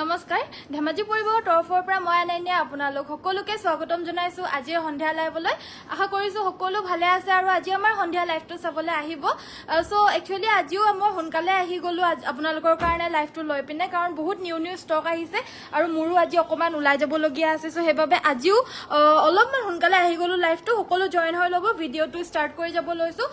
নমস্কাৰ ধেমাজি পৰিবহৰ তৰফৰ পৰা মই অনান্যা আপোনালোক সকলোকে স্বাগতম জনাইছো আজিৰ সন্ধিয়া লাইভলৈ আশা কৰিছো সকলো ভালে আছে আৰু আজি আমাৰ সন্ধিয়া লাইভটো চাবলৈ আহিব চ' একচুৱেলি আজিও মই সোনকালে আহি গ'লোঁ আপোনালোকৰ কাৰণে লাইভটো লৈ পিনে কাৰণ বহুত নিউ নিউ ষ্টক আহিছে আৰু মোৰো আজি অকণমান ওলাই যাবলগীয়া আছে চ' সেইবাবে আজিও অলপমান সোনকালে আহি গ'লো লাইভটো সকলো জইন হৈ ল'ব ভিডিঅ'টো ষ্টাৰ্ট কৰি যাব লৈছোঁ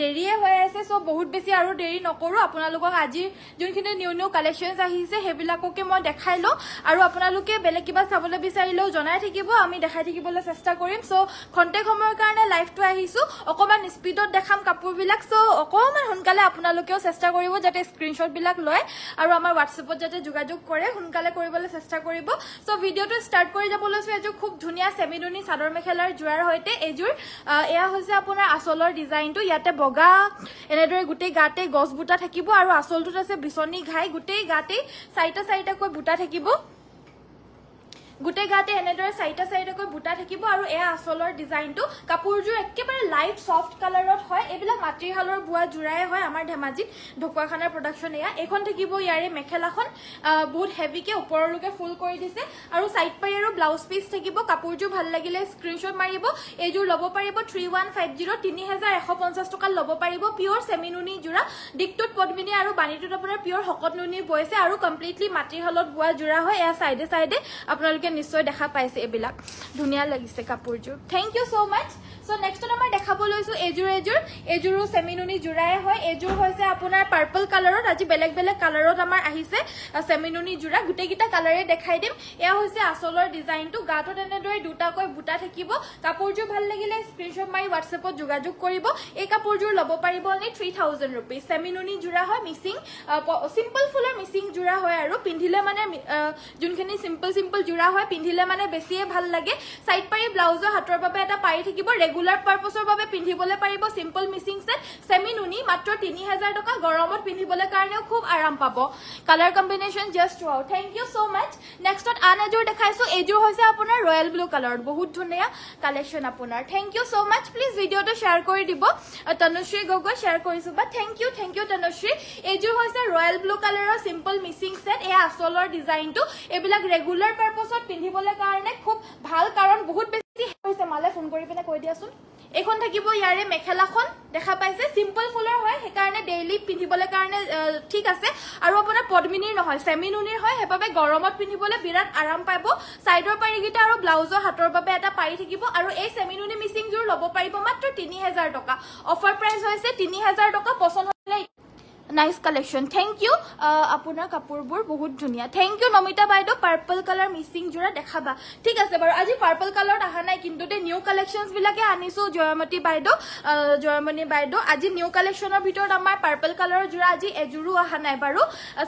দেৰিয়ে হৈ আছে চ' বহুত বেছি আৰু দেৰি নকৰোঁ আপোনালোকক আজিৰ যোনখিনি নিউ নিউ কালেকশ্যনছ আহিছে সেইবিলাককে মই দেখাইলো আৰু আপোনালোকে বেলেগ কিবা চাবলৈ বিচাৰিলেও জনাই থাকিব আমি দেখাই থাকিবলৈ চেষ্টা কৰিম চ' খন্তেক সময়ৰ কাৰণে লাইভটো আহিছোঁ অকণমান স্পীডত দেখাম কাপোৰবিলাক চ' অকণমান সোনকালে আপোনালোকেও চেষ্টা কৰিব যাতে স্ক্ৰীণশ্বটবিলাক লয় আৰু আমাৰ হোৱাটছএপত যাতে যোগাযোগ কৰে সোনকালে কৰিবলৈ চেষ্টা কৰিব চ' ভিডিঅ'টো ষ্টাৰ্ট কৰি যাব চ' এইযোৰ খুব ধুনীয়া চেমিদুনি চাদৰ মেখেলাৰ যোৱাৰ সৈতে এইযোৰ এয়া হৈছে আপোনাৰ আচলৰ ডিজাইনটো ইয়াতে বগা এনেদৰে গোটেই গাতে গছ বুটা থাকিব আৰু আচলটোত আছে বিচনী ঘাই গোটেই গাতেই চাৰিটা চাৰিটা কৈ বুটা থাকিব গোটেই গাতে এনেদৰে চাৰিটা চাৰিটাকৈ বুটা থাকিব আৰু এয়া আচলৰ ডিজাইনটো কাপোৰযোৰ একেবাৰে লাইট ছফ্ট কালাৰত হয় এইবিলাক মাটিশালৰ বোৱা যোৰাই হয় আমাৰ ধেমাজিত ঢকুৱাখানাৰ প্ৰডাকশ্যন এয়া এইখন থাকিব ইয়াৰে মেখেলাখন বহুত হেভিকৈ ওপৰলৈকে ফুল কৰি দিছে আৰু চাইড পাৰি আৰু ব্লাউজ পিচ থাকিব কাপোৰযোৰ ভাল লাগিলে স্ক্ৰীণশ্বট মাৰিব এইযোৰ ল'ব পাৰিব থ্ৰী ওৱান ফাইভ জিৰ' তিনি হেজাৰ এশ পঞ্চাছ টকাত ল'ব পাৰিব পিয়'ৰ চেমিনুনি যোৰা দিগটোত পদ্মিনী আৰু বাণীটোত আপোনাৰ পিয়'ৰ শকত নুনি বৈছে আৰু কমপ্লিটলি মাটিশালত বোৱা যোৰা হয় এয়া চাইডে চাইডে আপোনালোকে আপোনালোকে নিশ্চয় দেখা পাইছে এইবিলাক ধুনীয়া লাগিছে কাপোৰযোৰ thank you so' much so next আমি দেখাব লৈছো এজোৰ এজোৰ এজোৰো সেমিনুনি জোড়ায়ে হয় এজোৰ হইছে আপোনাৰ পাৰ্পল কালৰত আজি বেলেক বেলেক কালৰত আমাৰ আহিছে সেমিনুনি জোড়া গুটে গিতা কালৰে দেখাই দিম এয়া হইছে আসলৰ ডিজাইনটো গাটো তেনে দৰে দুটা কৈ বুটা থাকিব কাপোৰ যো ভাল লাগিলে স্ক্ৰিনশট মাই WhatsAppত যোগাযোগ কৰিব এই কাপোৰ যো লব পাৰিব নে 3000 ৰুপি সেমিনুনি জোড়া হয় মিসিং সিম্পল ফুলৰ মিসিং জোড়া হয় আৰু পিন্ধিলে মানে যোনখিনি সিম্পল সিম্পল জোড়া হয় পিন্ধিলে মানে বেছিয়ে ভাল লাগে সাইড হাতৰ বাবে এটা পাই থাকিব regular purpose or babe pindi bolle paribo simple missing set semi nuni matro tini hazar doka goromot pindi bolle karne khub aram pabo color combination just wow thank you so much next one ana jo dekhai so ajo hoise apunar royal blue color bahut dhuniya collection apunar thank you so much please video to share kori dibo tanushri gogo share kori suba thank you thank you tanushri ajo hoise royal blue color or simple missing set e asolor design to ebilak regular purpose or pindi bolle karne khub bhal karon bahut হৈছে মালে phone কৰি পিনে কৈ দিয়াচোন এইখন থাকিব ইয়াৰে মেখেলাখন দেখা পাইছে চিম্পল ফুলৰ হয় সেইকাৰণে ডেইলি পিন্ধিবলৈ কাৰণে ঠিক আছে আৰু আপোনাৰ পদ্মিনীৰ নহয় চেমিনুনিৰ হয় সেইবাবে গৰমত পিন্ধিবলৈ বিৰাট আৰাম পাব ছাইডৰ পাৰিকেইটা আৰু ব্লাউজৰ হাতৰ বাবে এটা পাৰি থাকিব আৰু এই চেমিনুনি মিচিংযোৰ ল'ব পাৰিব মাত্ৰ তিনি টকা অফাৰ প্ৰাইচ হৈছে তিনি টকা পচন্দ নাইচ কালেকশ্যন থেংক ইউ আপোনাৰ কাপোৰবোৰ বহুত ধুনীয়া থেংক ইউ নমিতা বাইদেউ পাৰ্পল কালাৰ মিচিং যোৰা দেখাবা ঠিক আছে বাৰু আজি পাৰ্পল কালাৰত অহা নাই কিন্তু দেই নিউ কালেকশ্যনছবিলাকে আনিছোঁ জয়মতী বাইদেউ জয়মণি বাইদেউ আজি নিউ কালেকশ্যনৰ ভিতৰত আমাৰ পাৰ্পল কালাৰৰ যোৰা আজি এযোৰো অহা নাই বাৰু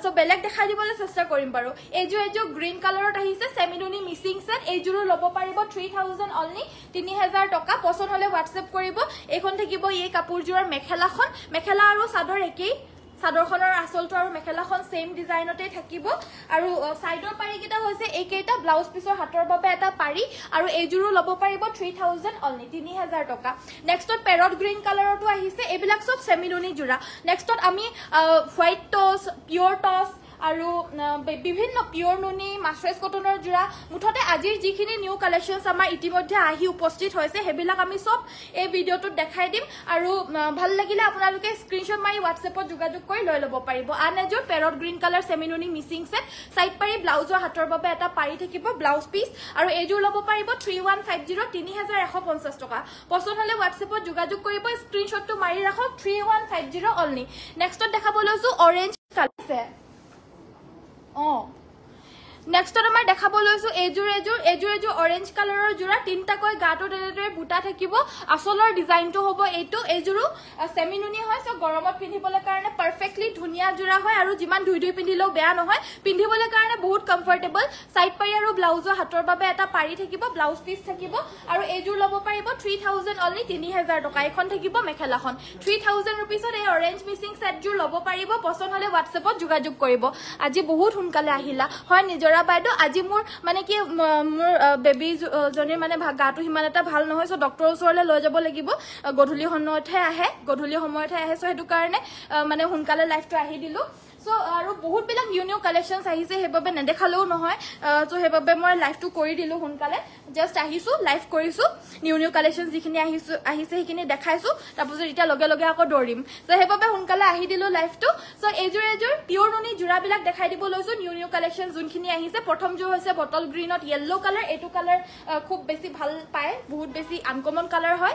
চ' বেলেগ দেখাই দিবলৈ চেষ্টা কৰিম বাৰু এযোৰ এযোৰ গ্ৰীণ কালাৰত আহিছে চেমিডুনি মিচিং ছেট এইযোৰো ল'ব পাৰিব থ্ৰী থাউজেণ্ড অনলি তিনি হেজাৰ টকা পচন্দ হ'লে হোৱাটছএপ কৰিব এইখন থাকিব এই কাপোৰযোৰৰ মেখেলাখন মেখেলা আৰু চাদৰ একেই চাদৰখনৰ আচলটো আৰু মেখেলাখন ছেইম ডিজাইনতে থাকিব আৰু চাইডৰ পাৰিকেইটা হৈছে এইকেইটা ব্লাউজ পিছৰ হাতৰ বাবে এটা পাৰি আৰু এইযোৰো ল'ব পাৰিব থ্ৰী থাউজেণ্ড অনলি তিনি হাজাৰ টকা নেক্সটত পেৰট গ্ৰীণ কালাৰতো আহিছে এইবিলাক চব চেমিলনি যোৰা নেক্সটত আমি হোৱাইট টচ পিয়ৰ টচ আৰু বিভিন্ন পিয়ৰ নুনি মাছৰেজ কটনৰ যোৰা মুঠতে আজিৰ যিখিনি নিউ কালেকশ্যনছ আমাৰ ইতিমধ্যে আহি উপস্থিত হৈছে সেইবিলাক আমি চব এই ভিডিঅ'টোত দেখাই দিম আৰু ভাল লাগিলে আপোনালোকে স্ক্ৰীনশ্বট মাৰি হোৱাটছএপত যোগাযোগ কৰি লৈ ল'ব পাৰিব আন এযোৰ পেৰত গ্ৰীণ কালাৰ চেমি নুনি মিচিং চেট চাইড পাৰি ব্লাউজৰ হাতৰ বাবে এটা পাৰি থাকিব ব্লাউজ পিচ আৰু এইযোৰ ল'ব পাৰিব থ্ৰী ওৱান ফাইভ জিৰ' তিনি হাজাৰ এশ পঞ্চাছ টকা পচন্দ হ'লে হোৱাটছএপত যোগাযোগ কৰিব স্ক্ৰীণশ্বটটো মাৰি ৰাখক থ্ৰী ওৱান ফাইভ জিৰ' অলনি নেক্সটত দেখাব লৈছো অৰেঞ্জ কালাৰ 어. নেক্সট আমি দেখাব লৈছো এজোৰ এজোৰ এজোৰ এজোৰ অৰেঞ্জ কালাৰৰ যোৰা তিনিটাকৈ গাটোত এনেদৰে বুটা থাকিব আচলৰ ডিজাইনটো হ'ব এইটো এইযোৰো চেমিনুনি হয় চ' গৰমত পিন্ধিবলৈ কাৰণে পাৰফেক্টলি ধুনীয়া যোৰা হয় আৰু যিমান ধুই ধুই পিন্ধিলেও বেয়া নহয় পিন্ধিবলৈ কাৰণে বহুত কমফৰ্টেবল চাইড পাৰি আৰু ব্লাউজৰ হাতৰ বাবে এটা পাৰি থাকিব ব্লাউজ পিচ থাকিব আৰু এইযোৰ ল'ব পাৰিব থ্ৰী থাউজেণ্ড অনলি তিনি হেজাৰ টকা এইখন থাকিব মেখেলাখন থ্ৰী থাউজেণ্ড ৰুপিছত এই অৰেঞ্জ মিচিং ছেটযোৰ ল'ব পাৰিব পচন্দ হ'লে হোৱাটছএপত যোগাযোগ কৰিব আজি সোনকালে আহিলা হয় নিজৰ দাদা বাইদেউ আজি মোৰ মানে কি মোৰ বেবীজনীৰ মানে গাটো সিমান এটা ভাল নহয় চ' ডক্তৰৰ ওচৰলৈ লৈ যাব লাগিব গধূলি সময়তহে আহে গধূলি সময়তহে আহে চ' সেইটো কাৰণে মানে সোনকালে লাইফটো আহি দিলোঁ চ' uh, আৰু বহুতবিলাক নিউ নিউ কালেকশ্যনছ আহিছে সেইবাবে নেদেখালেও নহয় চ' uh, সেইবাবে মই লাইভটো কৰি দিলোঁ সোনকালে জাষ্ট আহিছোঁ লাইভ কৰিছোঁ নিউ নিউ কালেকশ্যনছ যিখিনি আহিছোঁ আহিছে সেইখিনি দেখাইছোঁ তাৰপিছত এতিয়া লগে লগে আকৌ দৌৰিম চ' সেইবাবে সোনকালে আহি দিলোঁ লাইভটো চ' এইযোৰ এযোৰ পিয়ৰ নুনি যোৰাবিলাক দেখাই দিব লৈছো নিউ নিউ কালেকশ্যন যোনখিনি আহিছে প্ৰথমযোৰ হৈছে বটল গ্ৰীণত য়েল্ল' কালাৰ এইটো কালাৰ uh, খুব বেছি ভাল পায় বহুত বেছি আনকমন কালাৰ হয়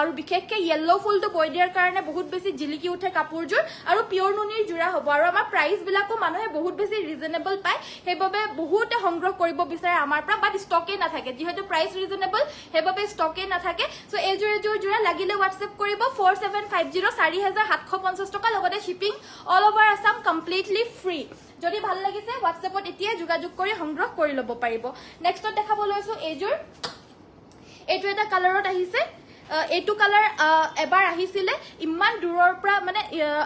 আৰু বিশেষকৈ য়েল্ল' ফুলটো বৈ দিয়াৰ কাৰণে বহুত বেছি জিলিকি উঠে কাপোৰযোৰ আৰু পিয়ৰ নুনিৰ যোৰা হ'ব আৰু আমাৰ প্ৰাইচবিলাকো মানুহে বহুত বেছি ৰিজনেবল পায় সেইবাবে বহুত সংগ্ৰহ কৰিব বিচাৰে আমাৰ পৰা বাট ষ্টকেই নাথাকে যিহেতু প্ৰাইচ ৰিজনেবল সেইবাবে ষ্টকেই নাথাকে চ' এইযোৰ এযোৰ যোৰা লাগিলে হোৱাটছএপ কৰিব ফ'ৰ ছেভেন ফাইভ জিৰ' চাৰি হেজাৰ সাতশ পঞ্চাছ টকা লগতে shipping all over Assam completely free যদি ভাল লাগিছে হোৱাটছএপত এতিয়াই যোগাযোগ কৰি সংগ্ৰহ কৰি ল'ব পাৰিব নেক্সটত দেখাব লৈছোঁ এইযোৰ এইটো এটা কালাৰত আহিছে এইটো কালাৰ এবাৰ আহিছিলে ইমান দূৰৰ পৰা মানে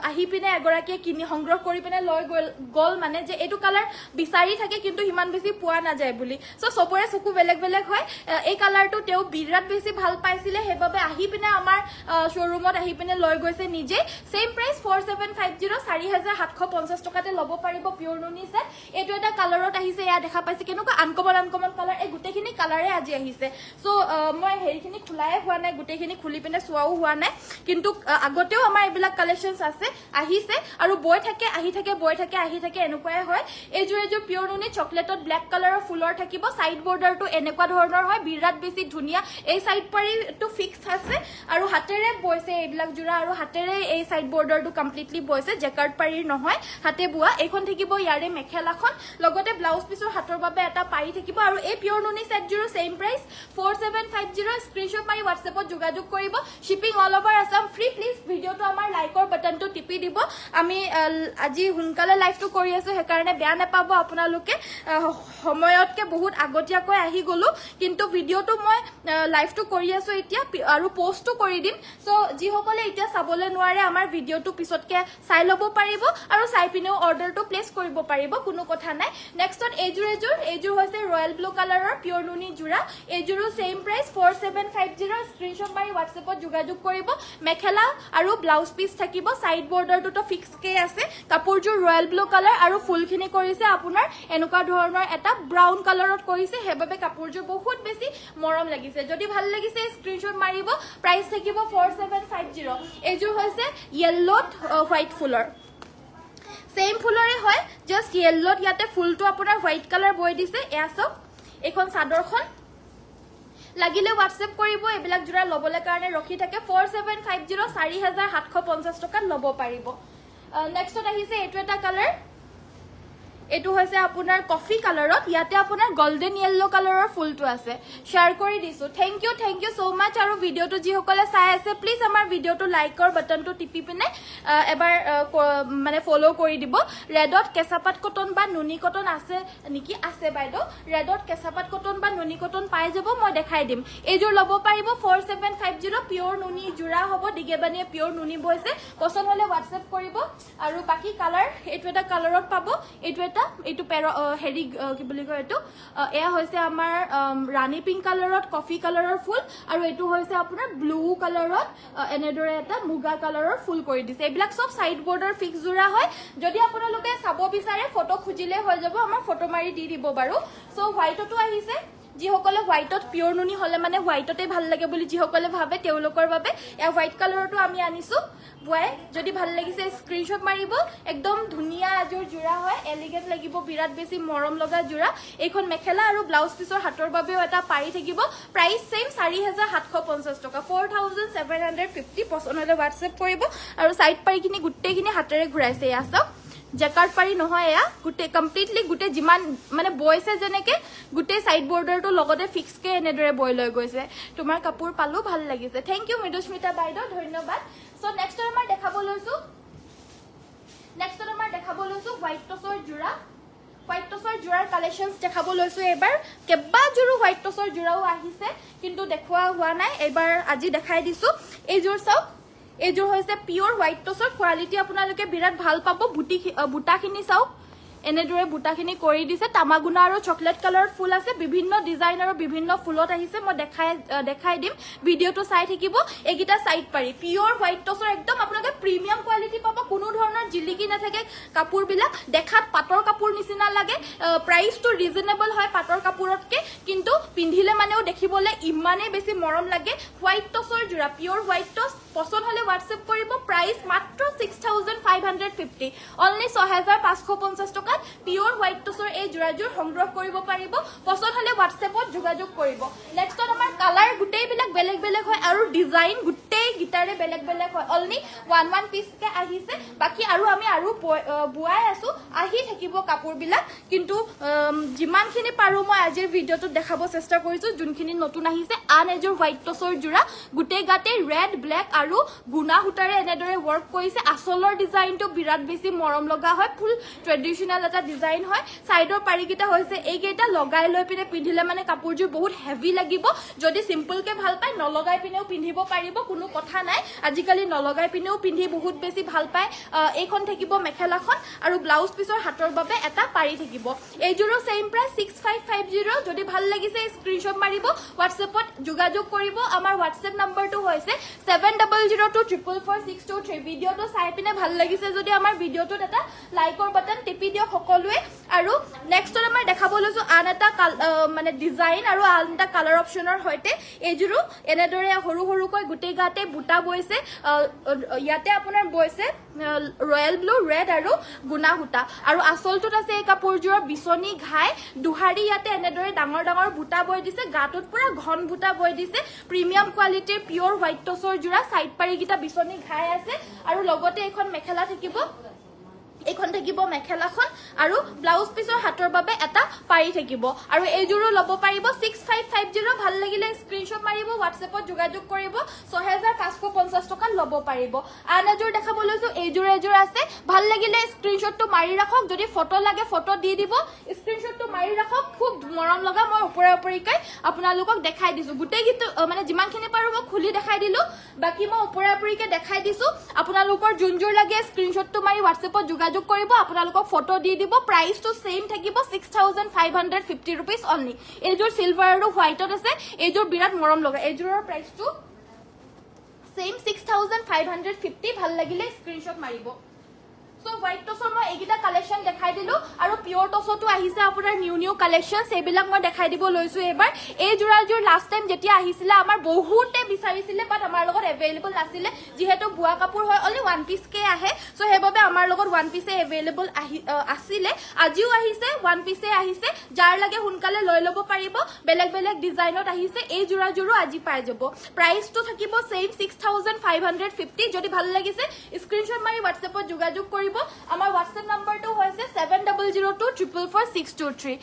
আহি পিনে এগৰাকীয়ে কিনি সংগ্ৰহ কৰি পিনে লৈ গ'ল গ'ল মানে যে এইটো কালাৰ বিচাৰি থাকে কিন্তু সিমান বেছি পোৱা নাযায় বুলি চ' চবৰে চকু বেলেগ বেলেগ হয় এই কালাৰটো তেওঁ বিৰাট বেছি ভাল পাইছিলে সেইবাবে আহি পিনে আমাৰ শ্ব'ৰুমত আহি পিনে লৈ গৈছে নিজে same price four seven five zero' চাৰি হাজাৰ সাতশ পঞ্চাছ টকাতে ল'ব পাৰিব পিয়ৰ নুনি চেট এইটো এটা কালাৰত আহিছে এয়া দেখা পাইছে কেনেকুৱা আনকমন আনকমন কালাৰ এই গোটেইখিনি কালাৰে আজি আহিছে চ' মই হেৰিখিনি খোলাই হোৱা নাই গোটেই গোটেইখিনি খুলি পিনে চোৱাও হোৱা নাই কিন্তু আগতেও আমাৰ এইবিলাক কালেকশ্যনচ আছে আহিছে আৰু বৈ থাকে আহি থাকে বৈ থাকে আহি থাকে এনেকুৱাই হয় এইযোৰ এযোৰ পিয়ৰ নুনি চকলেটত ব্লেক কালাৰৰ ফুলৰ থাকিব ছাইড বৰ্ডাৰটো এনেকুৱা ধৰণৰ হয় বিৰাট বেছি ধুনীয়া এই ছাইড পাৰিটো ফিক্স আছে আৰু হাতেৰে বৈছে এইবিলাক যোৰা আৰু হাতেৰে এই ছাইড বৰ্ডাৰটো কমপ্লিটলি বৈছে জেকাৰ্ট পাৰিৰ নহয় হাতে বোৱা এইখন থাকিব ইয়াৰে মেখেলাখন লগতে ব্লাউজ পিচৰ হাতৰ বাবে এটা পাৰি থাকিব আৰু এই পিয়ৰ নুনি ছেট যোৰো same price four seven five zero' screenshot মাৰি হোৱাটছএপত যোগ যোগাযোগ কৰিব shipping all over Assam free please ভিডিঅ'টো আমাৰ লাইকৰ বাটনটো টিপি দিব আমি আজি সোনকালে লাইভটো কৰি আছোঁ সেইকাৰণে বেয়া নাপাব আপোনালোকে সময়তকৈ বহুত আগতীয়াকৈ আহি গ'লোঁ কিন্তু ভিডিঅ'টো মই লাইভটো কৰি আছোঁ এতিয়া আৰু পষ্টো কৰি দিম চ' যিসকলে এতিয়া চাবলৈ নোৱাৰে আমাৰ ভিডিঅ'টো পিছতকে চাই ল'ব পাৰিব আৰু চাই পিনেও অৰ্ডাৰটো প্লেচ কৰিব পাৰিব কোনো কথা নাই নেক্সটত এইযোৰ এযোৰ এইযোৰ হৈছে ৰয়েল ব্লু কালাৰৰ পিয়ৰ নুনি যোৰা এইযোৰো same price four seven five zero' number হোৱাটছএপত যোগাযোগ কৰিব মেখেলা আৰু ব্লাউজ পিচ থাকিব ছাইড বৰ্ডাৰটোতো ফিক্সকেই আছে কাপোৰযোৰ ৰয়েল ব্লু কালাৰ আৰু ফুলখিনি কৰিছে আপোনাৰ এনেকুৱা ধৰণৰ এটা ব্ৰাউন কালাৰত কৰিছে সেইবাবে কাপোৰযোৰ বহুত বেছি মৰম লাগিছে যদি ভাল লাগিছে স্ক্ৰীণশ্বট মাৰিব প্ৰাইচ থাকিব ফ'ৰ ছেভেন ফাইভ জিৰ' এইযোৰ হৈছে য়েল্ল'ত হোৱাইট ফুলৰ চেম ফুলৰে হয় জাষ্ট য়েল্ল'ত ইয়াতে ফুলটো আপোনাৰ হোৱাইট কালাৰ বৈ দিছে এয়া চব এইখন চাদৰখন লাগিলে হোৱাটছএপ কৰিব এইবিলাক যোৰা ল'বলৈ কাৰণে ৰখি থাকে ফ'ৰ ছেভেন ফাইভ জিৰ' চাৰি হাজাৰ সাতশ পঞ্চাছ টকাত ল'ব পাৰিব নেক্সটত আহিছে এইটো এটা কালাৰ এইটো হৈছে আপোনাৰ কফি কালাৰত ইয়াতে আপোনাৰ গল্ডেন য়েল্ল' কালাৰৰ ফুলটো আছে শ্বেয়াৰ কৰি দিছোঁ thank you thank you so' much আৰু ভিডিঅ'টো যিসকলে চাই আছে প্লিজ আমাৰ ভিডিঅ'টো লাইকৰ বাটনটো টিপি পিনে এবাৰ মানে ফ'ল' কৰি দিব ৰেডত কেঁচাপাত কটন বা নুনি কটন আছে নেকি আছে বাইদেউ ৰেডত কেঁচাপাত কটন বা নুনি কটন পাই যাব মই দেখাই দিম এইযোৰ ল'ব পাৰিব four seven five zero' pure নুনি যোৰা হ'ব দিগেবানীয়ে পিয়'ৰ নুনি বৈছে পচন্দ হ'লে হোৱাটছএপ কৰিব আৰু বাকী কালাৰ এইটো এটা কালাৰত পাব এইটো এটা এটা এইটো হেৰি কি বুলি কয় এইটো এয়া হৈছে আমাৰ ৰাণী পিংক কালাৰত কফি কালাৰৰ ফুল আৰু এইটো হৈছে আপোনাৰ ব্লু কালাৰত এনেদৰে এটা মুগা কালাৰৰ ফুল কৰি দিছে এইবিলাক চব ছাইড বৰ্ডৰ ফিক্স যোৰা হয় যদি আপোনালোকে চাব বিচাৰে ফটো খুজিলে হৈ যাব আমাৰ ফটো মাৰি দি দিব বাৰু চ' হোৱাইটতো আহিছে যিসকলে হোৱাইটত পিয়ৰ নুনি হ'লে মানে হোৱাইটতে ভাল লাগে বুলি যিসকলে ভাবে তেওঁলোকৰ বাবে ইয়াৰ হোৱাইট কালাৰটো আমি আনিছো বোৱাই যদি ভাল লাগিছে স্ক্ৰীণশ্বট মাৰিব একদম ধুনীয়া এযোৰ যোৰা হয় এলিগেণ্ট লাগিব বিৰাট বেছি মৰম লগা যোৰা এইখন মেখেলা আৰু ব্লাউজ পিছৰ হাতৰ বাবেও এটা পাৰি থাকিব প্ৰাইচ ছেইম চাৰি হাজাৰ সাতশ পঞ্চাছ টকা four thousand seven hundred fifty পচন্দলৈ হোৱাটছএপ কৰিব আৰু চাইড পাৰিখিনি গোটেইখিনি হাতেৰে ঘূৰাইছে ইয়াৰ চাওক জেকাৰ্ড পাৰি নহয় এয়া গোটেই কমপ্লিটলি গোটেই যিমান মানে বৈছে যেনেকে গোটেই ছাইড বৰ্ডাৰটো লগতে ফিক্সকে এনেদৰে বৈ লৈ গৈছে তোমাৰ কাপোৰ পালো ভাল লাগিছে থেংক ইউ মৃদুস্মিতা বাইদেউ ধন্যবাদ চ' নেক্সট আমাৰ দেখাব লৈছো নেক্সট আমাৰ দেখাব লৈছো হোৱাইট টচৰ যোৰা হোৱাইট টচৰ যোৰাৰ কালেকশ্যন দেখাব লৈছো এইবাৰ কেইবাযোৰো হোৱাইট টচৰ যোৰাও আহিছে কিন্তু দেখুওৱা হোৱা নাই এইবাৰ আজি দেখাই দিছো এইযোৰ চাওক এইযোৰ হৈছে পিয়ৰ হোৱাইট টচৰ কোৱালিটি আপোনালোকে বিৰাট ভাল পাব বুটি বুটাখিনি চাওক এনেদৰে বুটাখিনি কৰি দিছে তামাগুণা আৰু চকলেট কালাৰৰ ফুল আছে বিভিন্ন ডিজাইন আৰু বিভিন্ন ফুলত আহিছে মই দেখাই দেখাই দিম ভিডিঅ'টো চাই থাকিব এইকেইটা চাইড পাৰি পিয়ৰ হোৱাইট টচৰ একদম আপোনালোকে প্ৰিমিয়াম কোৱালিটি পাব কোনো ধৰণৰ জিলিকি নাথাকে কাপোৰবিলাক দেখাত পাটৰ কাপোৰ নিচিনা লাগে প্ৰাইচটো ৰিজনেবল হয় পাটৰ কাপোৰতকৈ কিন্তু পিন্ধিলে মানেও দেখিবলৈ ইমানেই বেছি মৰম লাগে হোৱাইট টচৰ যোৰা পিয়ৰ হোৱাইট টচ পচন্দ হলে হোৱাটছএপ কৰিব প্ৰাইচ মাত্ৰ six thousand five hundred fifty only ছহেজাৰ পাঁচশ পঞ্চাছ টকাত পিয়ৰ হোৱাইট টচৰ এই যোৰাযোৰ সংগ্ৰহ কৰিব পাৰিব পচন্দ হ'লে হোৱাটছএপত যোগাযোগ কৰিব নেক্সটত আমাৰ কালাৰ গোটেইবিলাক বেলেগ বেলেগ হয় আৰু ডিজাইন গোটেই গীটাৰে বেলেগ বেলেগ হয় অনলি ওৱান ওৱান পিচকে আহিছে বাকী আৰু আমি আৰু বোৱাই আছোঁ আহি থাকিব কাপোৰবিলাক কিন্তু যিমানখিনি পাৰোঁ মই আজিৰ ভিডিঅ'টোত দেখাব চেষ্টা কৰিছোঁ যোনখিনি নতুন আহিছে আন এযোৰ হোৱাইট টচৰ যোৰা গোটেই গাতে ৰেড ব্লেক আৰু আৰু গুণা সূতাৰে এনেদৰে ৱৰ্ক কৰিছে আচলৰ ডিজাইনটো বিৰাট বেছি মৰম লগা হয় ফুল ট্ৰেডিশ্যনেল এটা ডিজাইন হয় ছাইডৰ পাৰিকেইটা হৈছে এইকেইটা লগাই লৈ পিনে পিন্ধিলে মানে কাপোৰযোৰ বহুত হেভি লাগিব যদি চিম্পলকৈ ভাল পায় নলগাই পিনেও পিন্ধিব পাৰিব কোনো কথা নাই আজিকালি নলগাই পিনেও পিন্ধি বহুত বেছি ভাল পায় এইখন থাকিব মেখেলাখন আৰু ব্লাউজ পিছৰ হাতৰ বাবে এটা পাৰি থাকিব এইযোৰো same price six five five zero' যদি ভাল লাগিছে স্ক্ৰীনশ্বট মাৰিব হোৱাটছএপত যোগাযোগ কৰিব আমাৰ হোৱাটছএপ নম্বৰটো হৈছে seven double zero' two triple four six two three ভিডিঅ'টো চাই পিনে ভাল লাগিছে যদি আমাৰ ভিডিঅ'টোত এটা লাইকৰ বাটন টিপি দিয়ক সকলোৱে আৰু নেক্সটত আমাৰ দেখাব লৈছোঁ আন এটা মানে ডিজাইন আৰু আন এটা কালাৰ অপশ্যনৰ সৈতে এইযোৰো এনেদৰে সৰু সৰুকৈ গোটেই গাতে বুটা বৈছে ইয়াতে আপোনাৰ বৈছে ৰয়েল ব্লু ৰেড আৰু গুণা সূতা আৰু আচলটোত আছে এই কাপোৰযোৰৰ বিচনী ঘাই দুহাৰী ইয়াতে এনেদৰে ডাঙৰ ডাঙৰ বুটা বৈ দিছে গাটোত পূৰা ঘন বুটা বৈ দিছে প্ৰিমিয়াম কোৱালিটিৰ পিয়ৰ হোৱাইট টচৰ চাইড পাৰিকেইটা বিচনী ঘাই আছে আৰু লগতে এখন মেখেলা থাকিব এইখন থাকিব মেখেলাখন আৰু ব্লাউজ পিছৰ হাতৰ বাবে এটা পাৰি থাকিব আৰু এইযোৰো ল'ব পাৰিব ছিক্স ভাল লাগিলে স্ক্ৰীনশ্বট মাৰিব হোৱাটছএপত যোগাযোগ কৰিব ছহেজাৰ পাঁচশ পঞ্চাছ ল'ব পাৰিব আন এযোৰ দেখাব লৈছো এইযোৰ এযোৰ আছে ভাল লাগিলে স্ক্ৰীনশ্বটটো মাৰি ৰাখক যদি ফটো লাগে ফটো দি দিব স্ক্ৰীনশ্বটটো মাৰি ৰাখক খুব মৰম লগা মই ওপৰে ওপৰিকৈ আপোনালোকক দেখাই দিছো গোটেইকেইটো মানে যিমানখিনি পাৰো মই খুলি দেখাই দিলো বাকী মই ওপৰে ওপৰিকৈ দেখাই দিছো আপোনালোকৰ যোনযোৰ লাগে স্ক্ৰীনশ্বটটো মাৰি হোৱাটছএপত যোগাযোগ যোগাযোগ কৰিব আপোনালোকক ফটো দি দিব প্ৰাইচটো চেম থাকিব six thousand five hundred fifty rupees only এইযোৰ চিলভাৰ আৰু হোৱাইটত আছে এইযোৰ বিৰাট মৰম লগা এইযোৰৰ প্ৰাইচটো same six thousand five hundred fifty ভাল লাগিলে স্ক্ৰীণশ্বট মাৰিব আজিও আহিছে ওৱান পিচে আহিছে যাৰ লাগে সোনকালে লৈ ল'ব পাৰিব বেলেগ বেলেগ ডিজাইনত আহিছে এই যোৰাযোৰো আজি পাই যাব প্ৰাইচটো থাকিব same six thousand five hundred fifty যদি ভাল লাগিছে স্ক্ৰীনশ্বট মাৰি হোৱাটছএপত যোগাযোগ কৰিব থাকিব আমাৰ হোৱাটছএপ নম্বৰটো হৈছে seven double zero' two triple four six two three